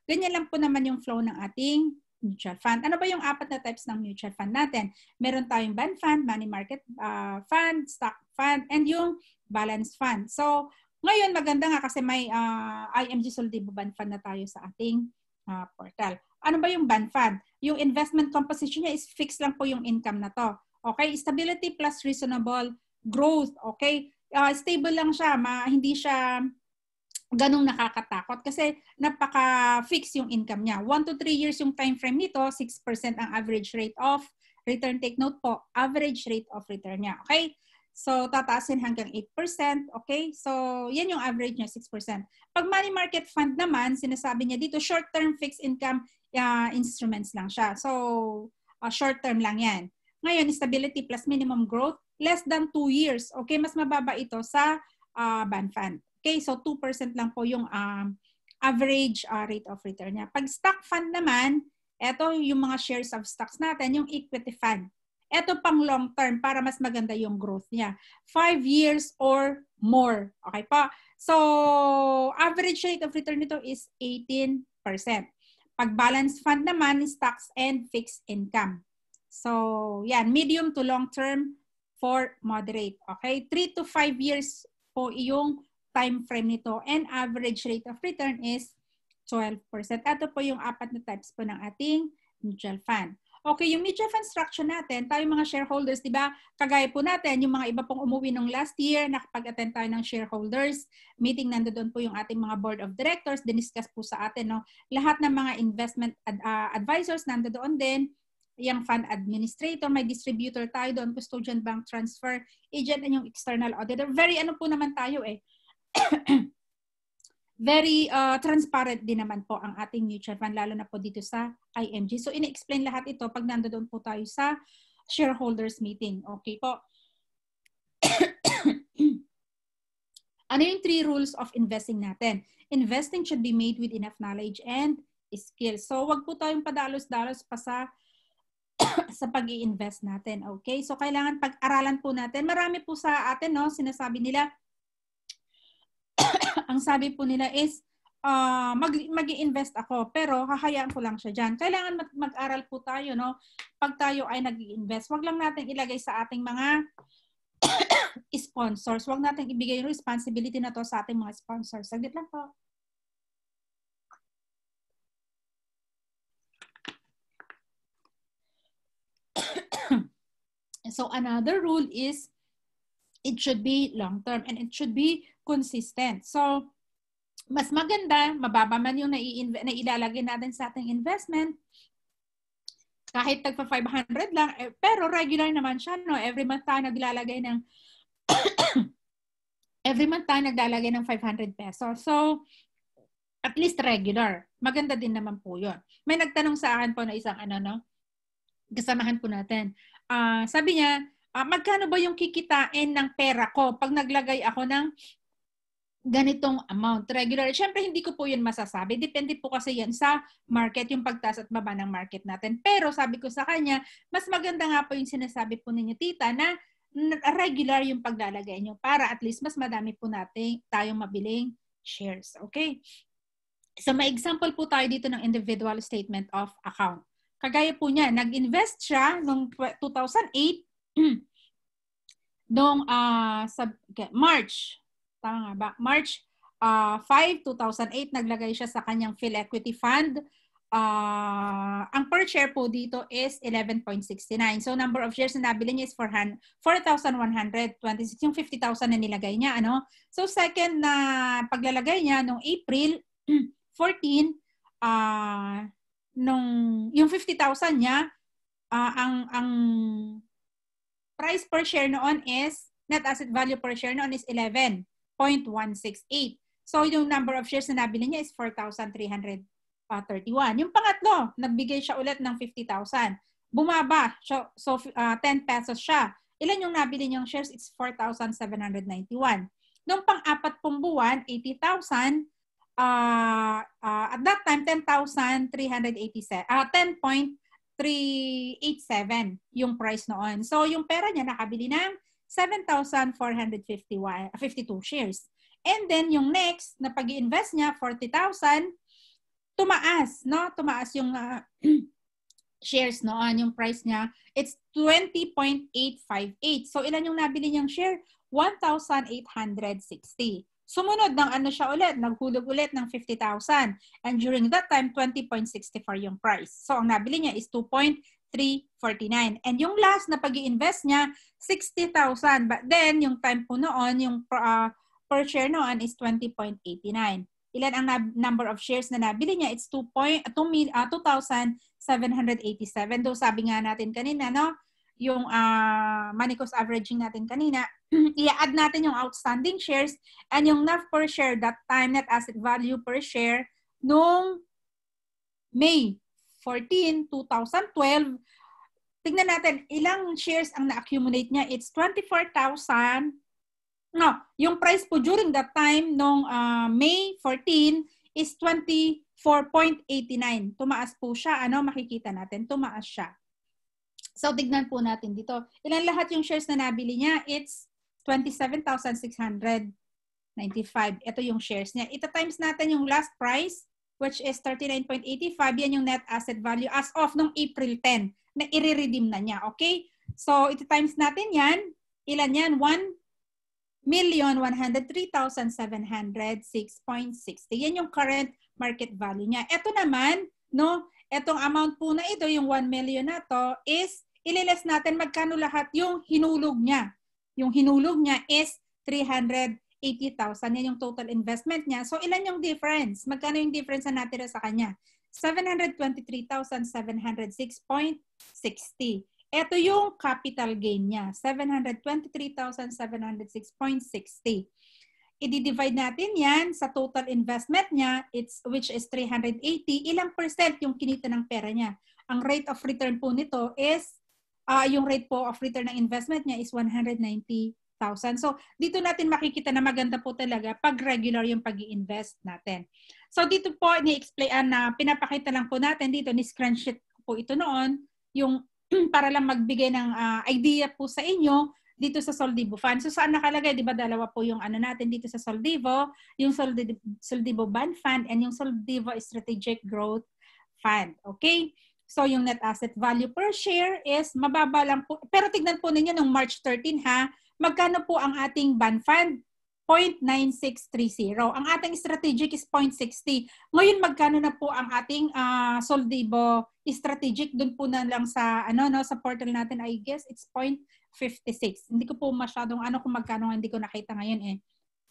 S2: ganyan lang po naman yung flow ng ating mutual fund. Ano ba yung apat na types ng mutual fund natin? Meron tayong bond fund, money market uh, fund, stock fund, and yung balance fund. So, ngayon maganda nga kasi may uh, ah, IMG Solidibo Bond Fund na tayo sa ating uh, portal. Ano ba yung bond fund? Yung investment composition niya is fixed lang po yung income na to. Okay? Stability plus reasonable growth. Okay? Uh, stable lang siya. Ma hindi siya ganong nakakatakot kasi napaka-fix yung income niya. 1 to 3 years yung time frame nito, 6% ang average rate of return. Take note po, average rate of return niya. Okay? So, tataasin hanggang 8%. Okay? So, yan yung average niya, 6%. Pag money market fund naman, sinasabi niya dito, short-term fixed income uh, instruments lang siya. So, uh, short-term lang yan. Ngayon, stability plus minimum growth, less than 2 years. Okay? Mas mababa ito sa uh, ah, band fund. Okay, so 2% lang po yung um, average uh, rate of return niya. Pag stock fund naman, ito yung mga shares of stocks natin, yung equity fund. Ito pang long term para mas maganda yung growth niya. 5 years or more. Okay po? So, average rate of return nito is 18%. Pag balance fund naman, stocks and fixed income. So, yan. Medium to long term for moderate. Okay? 3 to 5 years po yung time frame nito and average rate of return is 12%. Ito po yung apat na types po ng ating mutual fund. Okay, yung mutual fund structure natin, tayo mga shareholders, di ba? Kagaya po natin, yung mga iba pong umuwi nung last year, nakapag-attend tayo ng shareholders meeting, nandoon po yung ating mga board of directors, diniscuss po sa atin, no? Lahat ng mga investment ad, uh, advisors nandoon din, yung fund administrator, may distributor tayo doon, custodian bank transfer agent, and yung external auditor. Very ano po naman tayo eh, *coughs* very uh, transparent din naman po ang ating mutual fund, lalo na po dito sa IMG. So, in-explain lahat ito pag nandoon po tayo sa shareholders meeting. Okay po. *coughs* ano yung three rules of investing natin? Investing should be made with enough knowledge and skills. So, wag po tayong padalos-dalos pa sa *coughs* sa pag invest natin. Okay? So, kailangan pag-aralan po natin. Marami po sa atin, no, sinasabi nila, ang sabi po nila is, uh, mag mag invest ako pero hahayaan ko lang siya diyan. Kailangan mag- aral po tayo no pag tayo ay nag-invest. Wag lang natin ilagay sa ating mga *coughs* sponsors. Wag natin ibigay yung responsibility na to sa ating mga sponsors. Saglit lang po. *coughs* so another rule is it should be long term and it should be consistent. So, mas maganda, mababa man yung ilalagay natin sa ating investment, kahit tagpa 500 lang, eh, pero regular naman siya, no? Every month tayo naglalagay ng *coughs* every month tayo naglalagay ng 500 pesos. So, at least regular. Maganda din naman po yun. May nagtanong sa akin po na isang ano, no? Kasamahan po natin. Uh, sabi niya, uh, magkano ba yung kikitain ng pera ko pag naglagay ako ng ganitong amount regular. Siyempre, hindi ko po yun masasabi. Depende po kasi yan sa market, yung pagtaas at baba ng market natin. Pero sabi ko sa kanya, mas maganda nga po yung sinasabi po ninyo, tita, na regular yung paglalagay nyo para at least mas madami po natin tayong mabiling shares. Okay? So, may example po tayo dito ng individual statement of account. Kagaya po niya, nag-invest siya noong 2008 *clears throat* noong uh, ah, sub, okay, March, tama nga ba? March uh, 5, 2008, naglagay siya sa kanyang Philequity Fund. Uh, ang per share po dito is 11.69. So, number of shares na nabili niya is 4,126. Yung 50,000 na nilagay niya. Ano? So, second na uh, paglalagay niya noong April 14, *clears throat* uh, ah, nung, yung 50,000 niya, uh, ang, ang price per share noon is, net asset value per share noon is 11.168. So yung number of shares na nabili niya is 4,331. Yung pangatlo, nagbigay siya ulit ng 50,000. Bumaba, so, so uh, 10 pesos siya. Ilan yung nabili niyang shares? It's 4,791. Noong pang-apat pong buwan, 80,000. Uh, uh, at that time, 10,387. Uh, 10. 387 yung price noon. So, yung pera niya nakabili ng 7,452 shares. And then, yung next, na pag invest niya, 40,000, tumaas, no? Tumaas yung uh, *clears throat* shares noon, yung price niya. It's 20.858. So, ilan yung nabili niyang share? 1,860. Sumunod ng ano siya ulit, naghulog ulit ng 50,000. And during that time, 20.64 yung price. So ang nabili niya is 2.349. And yung last na pag invest niya, 60,000. But then, yung time po noon, yung uh, per share noon is 20.89. Ilan ang number of shares na nabili niya? It's 2.2 uh, 2,787. Though sabi nga natin kanina, no? yung uh, ah, money cost averaging natin kanina, *clears throat* i-add natin yung outstanding shares and yung NAV per share that time net asset value per share noong May 14, 2012. Tingnan natin, ilang shares ang na-accumulate niya? It's 24,000. No, yung price po during that time, noong uh, ah, May 14, is 24.89. Tumaas po siya. Ano, makikita natin, tumaas siya. So, tignan po natin dito. Ilan lahat yung shares na nabili niya? It's 27,695. Ito yung shares niya. Ito times natin yung last price, which is 39.85. Yan yung net asset value as of nung April 10 na i-redeem na niya. Okay? So, ito times natin yan. Ilan yan? 1,103,706.60. Yan yung current market value niya. Ito naman, no, etong amount po na ito, yung 1 million na to, is ililist natin magkano lahat yung hinulog niya. Yung hinulog niya is 380,000. Yan yung total investment niya. So ilan yung difference? Magkano yung difference na natira sa kanya? 723,706.60. Ito yung capital gain niya, 723,706.60. I-divide natin yan sa total investment niya, it's, which is 380. Ilang percent yung kinita ng pera niya? Ang rate of return po nito is uh, yung rate po of return ng investment niya is 190,000. So dito natin makikita na maganda po talaga pag regular yung pag invest natin. So dito po ni-explain na pinapakita lang po natin dito ni screenshot po ito noon yung *clears throat* para lang magbigay ng uh, idea po sa inyo dito sa Soldivo Fund. So saan nakalagay, 'di ba? Dalawa po yung ano natin dito sa Soldivo, yung Soldivo, Soldivo Band Fund and yung Soldivo Strategic Growth Fund. Okay? So yung net asset value per share is mababa lang po. Pero tignan po ninyo nung March 13 ha, magkano po ang ating bond fund? 0.9630. Ang ating strategic is 0.60. Ngayon magkano na po ang ating uh, Soldibo strategic doon po na lang sa ano no sa portal natin I guess it's 0.56. Hindi ko po masyadong ano kung magkano hindi ko nakita ngayon eh.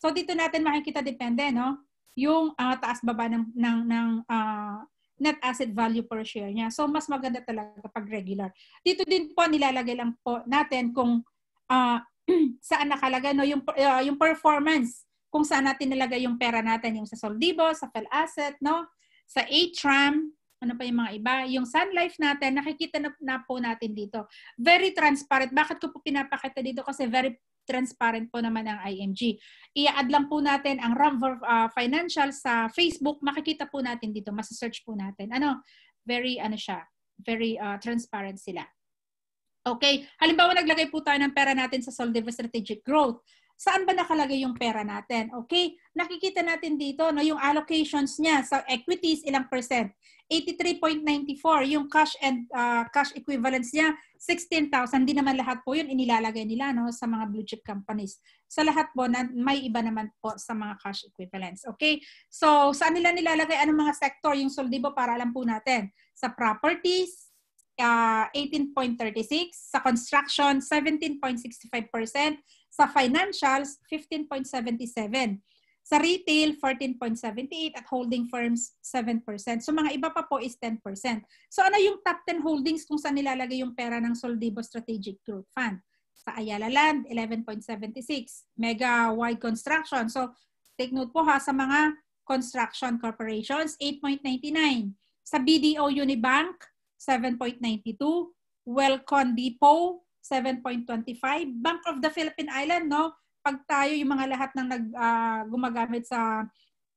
S2: So dito natin makikita depende no yung uh, ah, taas baba ng ng ng uh, net asset value per share niya. So, mas maganda talaga pag regular. Dito din po, nilalagay lang po natin kung uh, *clears throat* saan nakalagay no, yung, uh, yung performance, kung saan natin nilagay yung pera natin, yung sa Soldibo, sa PhilAsset, no? sa A-Tram, ano pa yung mga iba. Yung Sun Life natin, nakikita na, na po natin dito. Very transparent. Bakit ko po pinapakita dito? Kasi very transparent po naman ang IMG. I-add lang po natin ang RAM uh, Financial sa Facebook. Makikita po natin dito. Masa-search po natin. Ano? Very, ano siya? Very uh, transparent sila. Okay. Halimbawa, naglagay po tayo ng pera natin sa Soldiva Strategic Growth saan ba nakalagay yung pera natin? Okay, nakikita natin dito no, yung allocations niya sa equities, ilang percent? 83.94. Yung cash and uh, cash equivalents niya, 16,000. Hindi naman lahat po yun inilalagay nila no, sa mga blue chip companies. Sa lahat po, na, may iba naman po sa mga cash equivalents. Okay? So, saan nila nilalagay? Anong mga sector? Yung soldibo, para alam po natin. Sa properties, uh, ah, 18.36. Sa construction, 17.65%. Sa financials, 15.77. Sa retail, 14.78 at holding firms, 7%. So mga iba pa po is 10%. So ano yung top 10 holdings kung saan nilalagay yung pera ng Soldibo Strategic Growth Fund? Sa Ayala Land, 11.76. Mega Wide Construction. So take note po ha sa mga construction corporations, 8.99. Sa BDO Unibank, 7.92. Wellcon Depot, 7.25. Bank of the Philippine Island, no? Pag tayo yung mga lahat ng nag, uh, gumagamit sa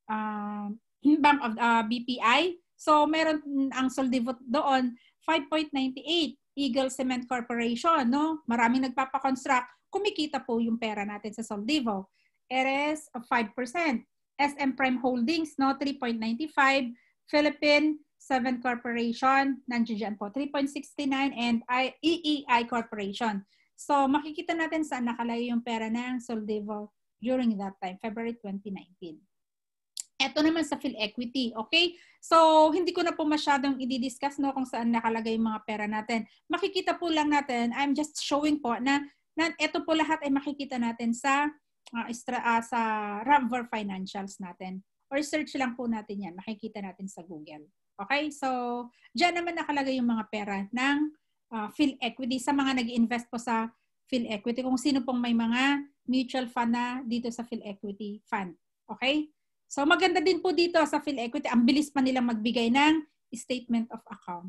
S2: uh, Bank of uh, ah, BPI, so meron ang Soldivot doon, 5.98. Eagle Cement Corporation, no? Maraming nagpapakonstruct. Kumikita po yung pera natin sa Soldivo. Eres, 5%. SM Prime Holdings, no? 3.95. Philippine 7 Corporation, nandiyan dyan po, 3.69 and I, EEI Corporation. So makikita natin saan nakalayo yung pera ng Soldevo during that time, February 2019. Ito naman sa Phil Equity, okay? So, hindi ko na po masyadong i-discuss no, kung saan nakalagay yung mga pera natin. Makikita po lang natin, I'm just showing po na, na ito po lahat ay makikita natin sa uh, ah, extra, uh, ah, sa Ramver Financials natin. Or search lang po natin yan. Makikita natin sa Google. Okay? So, dyan naman nakalagay yung mga pera ng uh, Phil Equity sa mga nag invest po sa Phil Equity. Kung sino pong may mga mutual fund na dito sa Phil Equity Fund. Okay? So, maganda din po dito sa Phil Equity. Ang bilis pa nilang magbigay ng statement of account.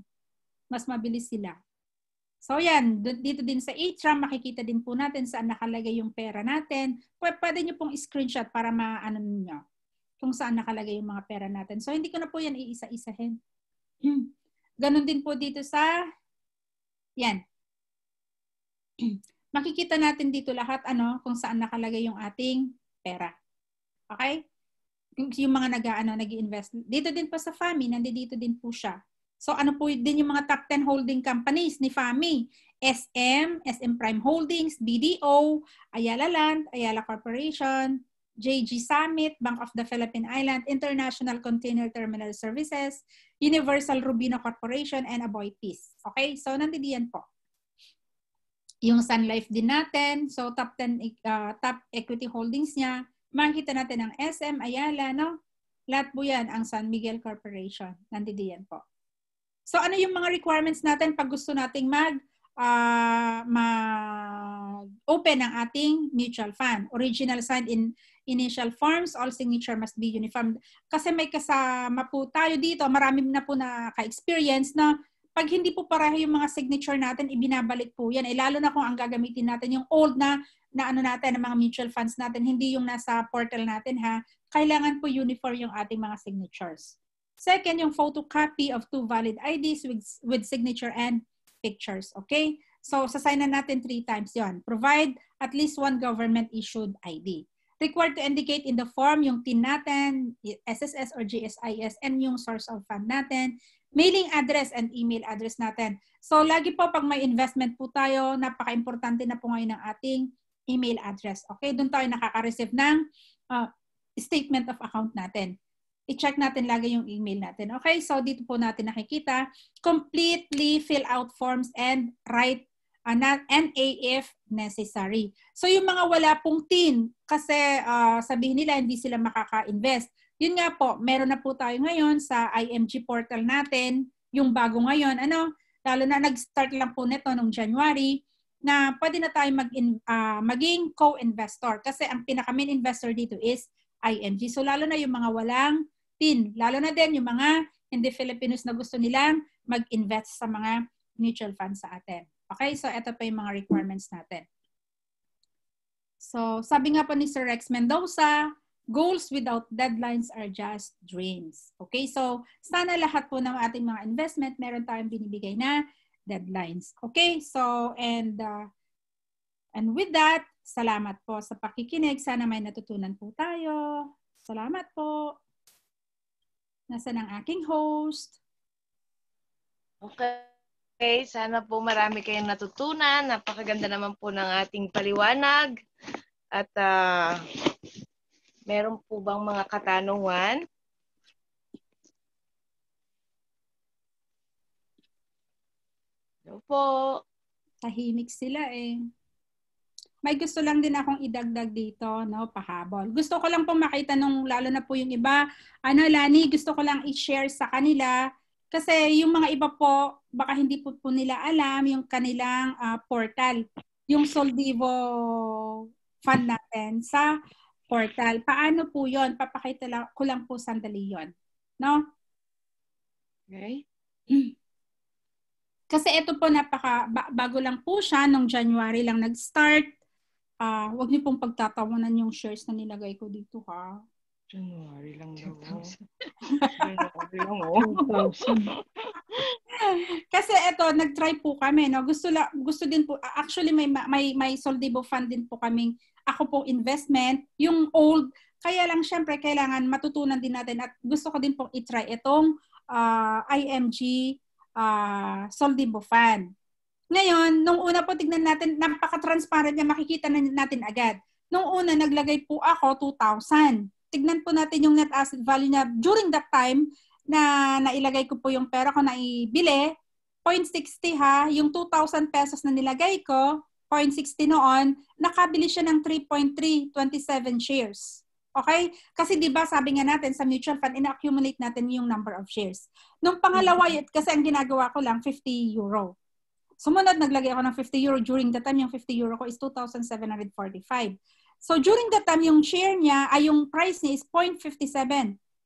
S2: Mas mabilis sila. So yan, dito din sa Atram, makikita din po natin saan nakalagay yung pera natin. Pwede nyo pong screenshot para maano ninyo kung saan nakalagay yung mga pera natin. So, hindi ko na po yan iisa-isahin. Hmm. Ganon din po dito sa, yan. *clears throat* Makikita natin dito lahat ano kung saan nakalagay yung ating pera. Okay? Yung mga nag-ano, nag invest Dito din po sa FAMI, nandito din po siya. So ano po din yung mga top 10 holding companies ni FAMI? SM, SM Prime Holdings, BDO, Ayala Land, Ayala Corporation, JG Summit, Bank of the Philippine Island, International Container Terminal Services, Universal Rubino Corporation, and Aboy Peace. Okay? So, nandiyan po. Yung Sun Life din natin, so top 10 uh, top equity holdings niya. Makikita natin ang SM, Ayala, no? Lahat po yan, ang San Miguel Corporation. Nandiyan po. So, ano yung mga requirements natin pag gusto nating mag uh, mag-open ang ating mutual fund. Original signed in initial forms, all signature must be uniform. Kasi may kasama po tayo dito, marami na po na ka-experience na pag hindi po pareho yung mga signature natin, ibinabalik po yan. Eh, lalo na kung ang gagamitin natin, yung old na, na ano natin, ng mga mutual funds natin, hindi yung nasa portal natin ha. Kailangan po uniform yung ating mga signatures. Second, yung photocopy of two valid IDs with, with signature and pictures. Okay? So, sasignan natin three times yon. Provide at least one government-issued ID. Required to indicate in the form yung TIN natin, SSS or GSIS, and yung source of fund natin, mailing address and email address natin. So lagi po pag may investment po tayo, napaka-importante na po ngayon ang ating email address. Okay, doon tayo nakaka-receive ng uh, statement of account natin. I-check natin lagi yung email natin. Okay, so dito po natin nakikita, completely fill out forms and write uh, na, and AF necessary. So yung mga wala pong tin, kasi uh, sabihin nila hindi sila makaka-invest. Yun nga po, meron na po tayo ngayon sa IMG portal natin, yung bago ngayon, ano, lalo na nag-start lang po nito noong January, na pwede na tayo mag uh, ah, maging co-investor. Kasi ang pinaka-main investor dito is IMG. So lalo na yung mga walang tin, lalo na din yung mga hindi Filipinos na gusto nilang mag-invest sa mga mutual funds sa atin. Okay, so ito pa yung mga requirements natin. So, sabi nga pa ni Sir Rex Mendoza, goals without deadlines are just dreams. Okay, so sana lahat po ng ating mga investment, meron tayong binibigay na deadlines. Okay, so and uh, and with that, salamat po sa pakikinig. Sana may natutunan po
S1: tayo. Salamat po. Nasaan ang aking host? Okay. Okay, sana po marami kayong natutunan. Napakaganda naman po ng ating paliwanag. At uh, meron po bang mga katanungan? Hello po. Tahimik sila
S2: eh. May gusto lang din akong idagdag dito, no, pahabol. Gusto ko lang po makita nung lalo na po yung iba, ano Lani, gusto ko lang i-share sa kanila kasi yung mga iba po, baka hindi po, po nila alam yung kanilang uh, portal, yung Soldivo fund natin sa portal. Paano po yon? Papakita lang, ko lang po sandali yon. No? Okay. *clears throat* Kasi ito po napaka, bago lang po siya, nung January lang nag-start. Uh, huwag niyo pong pagtatawanan yung shares na nilagay ko dito ha.
S1: January lang daw. Oh. January lang, oh.
S2: Kasi eto, nag-try po kami, no? Gusto, la, gusto din po, actually may, may, may Soldibo fund din po kaming, ako po investment, yung old, kaya lang syempre kailangan matutunan din natin at gusto ko din pong itry itong uh, ah, IMG uh, ah, Soldibo fund. Ngayon, nung una po tignan natin, napaka-transparent niya, makikita na natin agad. Nung una, naglagay po ako 2,000 tignan po natin yung net asset value niya during that time na nailagay ko po yung pera ko na ibili, 0.60 ha, yung 2,000 pesos na nilagay ko, 0.60 noon, nakabili siya ng 3.327 shares. Okay? Kasi 'di ba sabi nga natin sa mutual fund inaccumulate natin yung number of shares. Nung pangalawa, mm-hmm. kasi ang ginagawa ko lang 50 euro. Sumunod naglagay ako ng 50 euro during the time yung 50 euro ko is 2,745. So during that time, yung share niya, ay yung price niya is 0.57.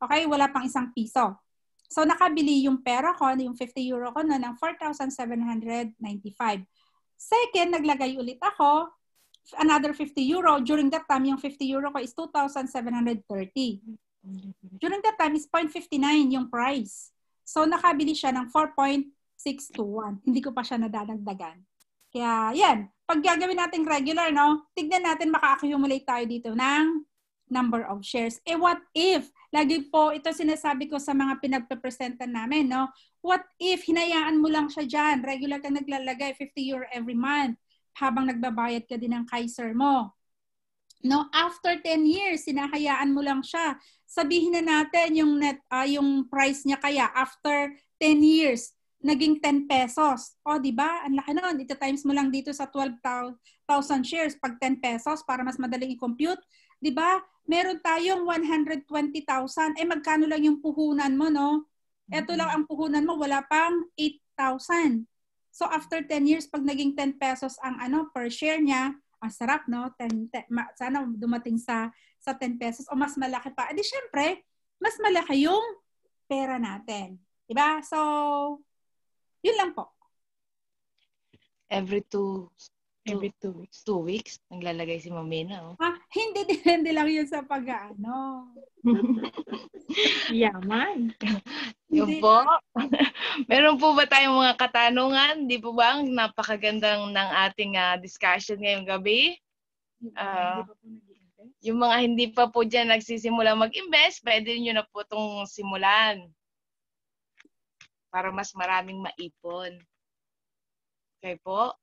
S2: Okay? Wala pang isang piso. So nakabili yung pera ko, ano yung 50 euro ko na ng 4,795. Second, naglagay ulit ako another 50 euro. During that time, yung 50 euro ko is 2,730. During that time is 0.59 yung price. So nakabili siya ng 4.621. Hindi ko pa siya nadadagdagan. Kaya yan, pag gagawin natin regular, no, tignan natin maka-accumulate tayo dito ng number of shares. Eh what if? Lagi po ito sinasabi ko sa mga pinagpe namin, no? What if hinayaan mo lang siya diyan, regular ka naglalagay 50 euro every month habang nagbabayad ka din ng Kaiser mo. No, after 10 years, sinahayaan mo lang siya. Sabihin na natin yung net uh, yung price niya kaya after 10 years, naging 10 pesos. O, di ba? Ang laki noon. Ito times mo lang dito sa 12,000 shares pag 10 pesos para mas madaling i-compute. Di ba? Meron tayong 120,000. Eh, magkano lang yung puhunan mo, no? Ito mm-hmm. lang ang puhunan mo. Wala pang 8,000. So, after 10 years, pag naging 10 pesos ang ano per share niya, ang sarap, no? 10, 10, ma, sana dumating sa sa 10 pesos o mas malaki pa. Eh, di syempre, mas malaki yung pera natin. Diba? So,
S1: yun lang po. Every two Every two weeks. Two weeks? Naglalagay si Mamena, oh. Ha, ah, hindi depende *laughs* lang yun sa pag
S2: aano *laughs*
S1: Yaman. Yun po. *laughs* Meron po ba tayong mga katanungan? Di po ba? ang Napakagandang ng ating uh, discussion ngayong gabi. Uh, yung mga hindi pa po dyan nagsisimula mag-invest, pwede nyo na po itong simulan para mas maraming maipon. Okay po?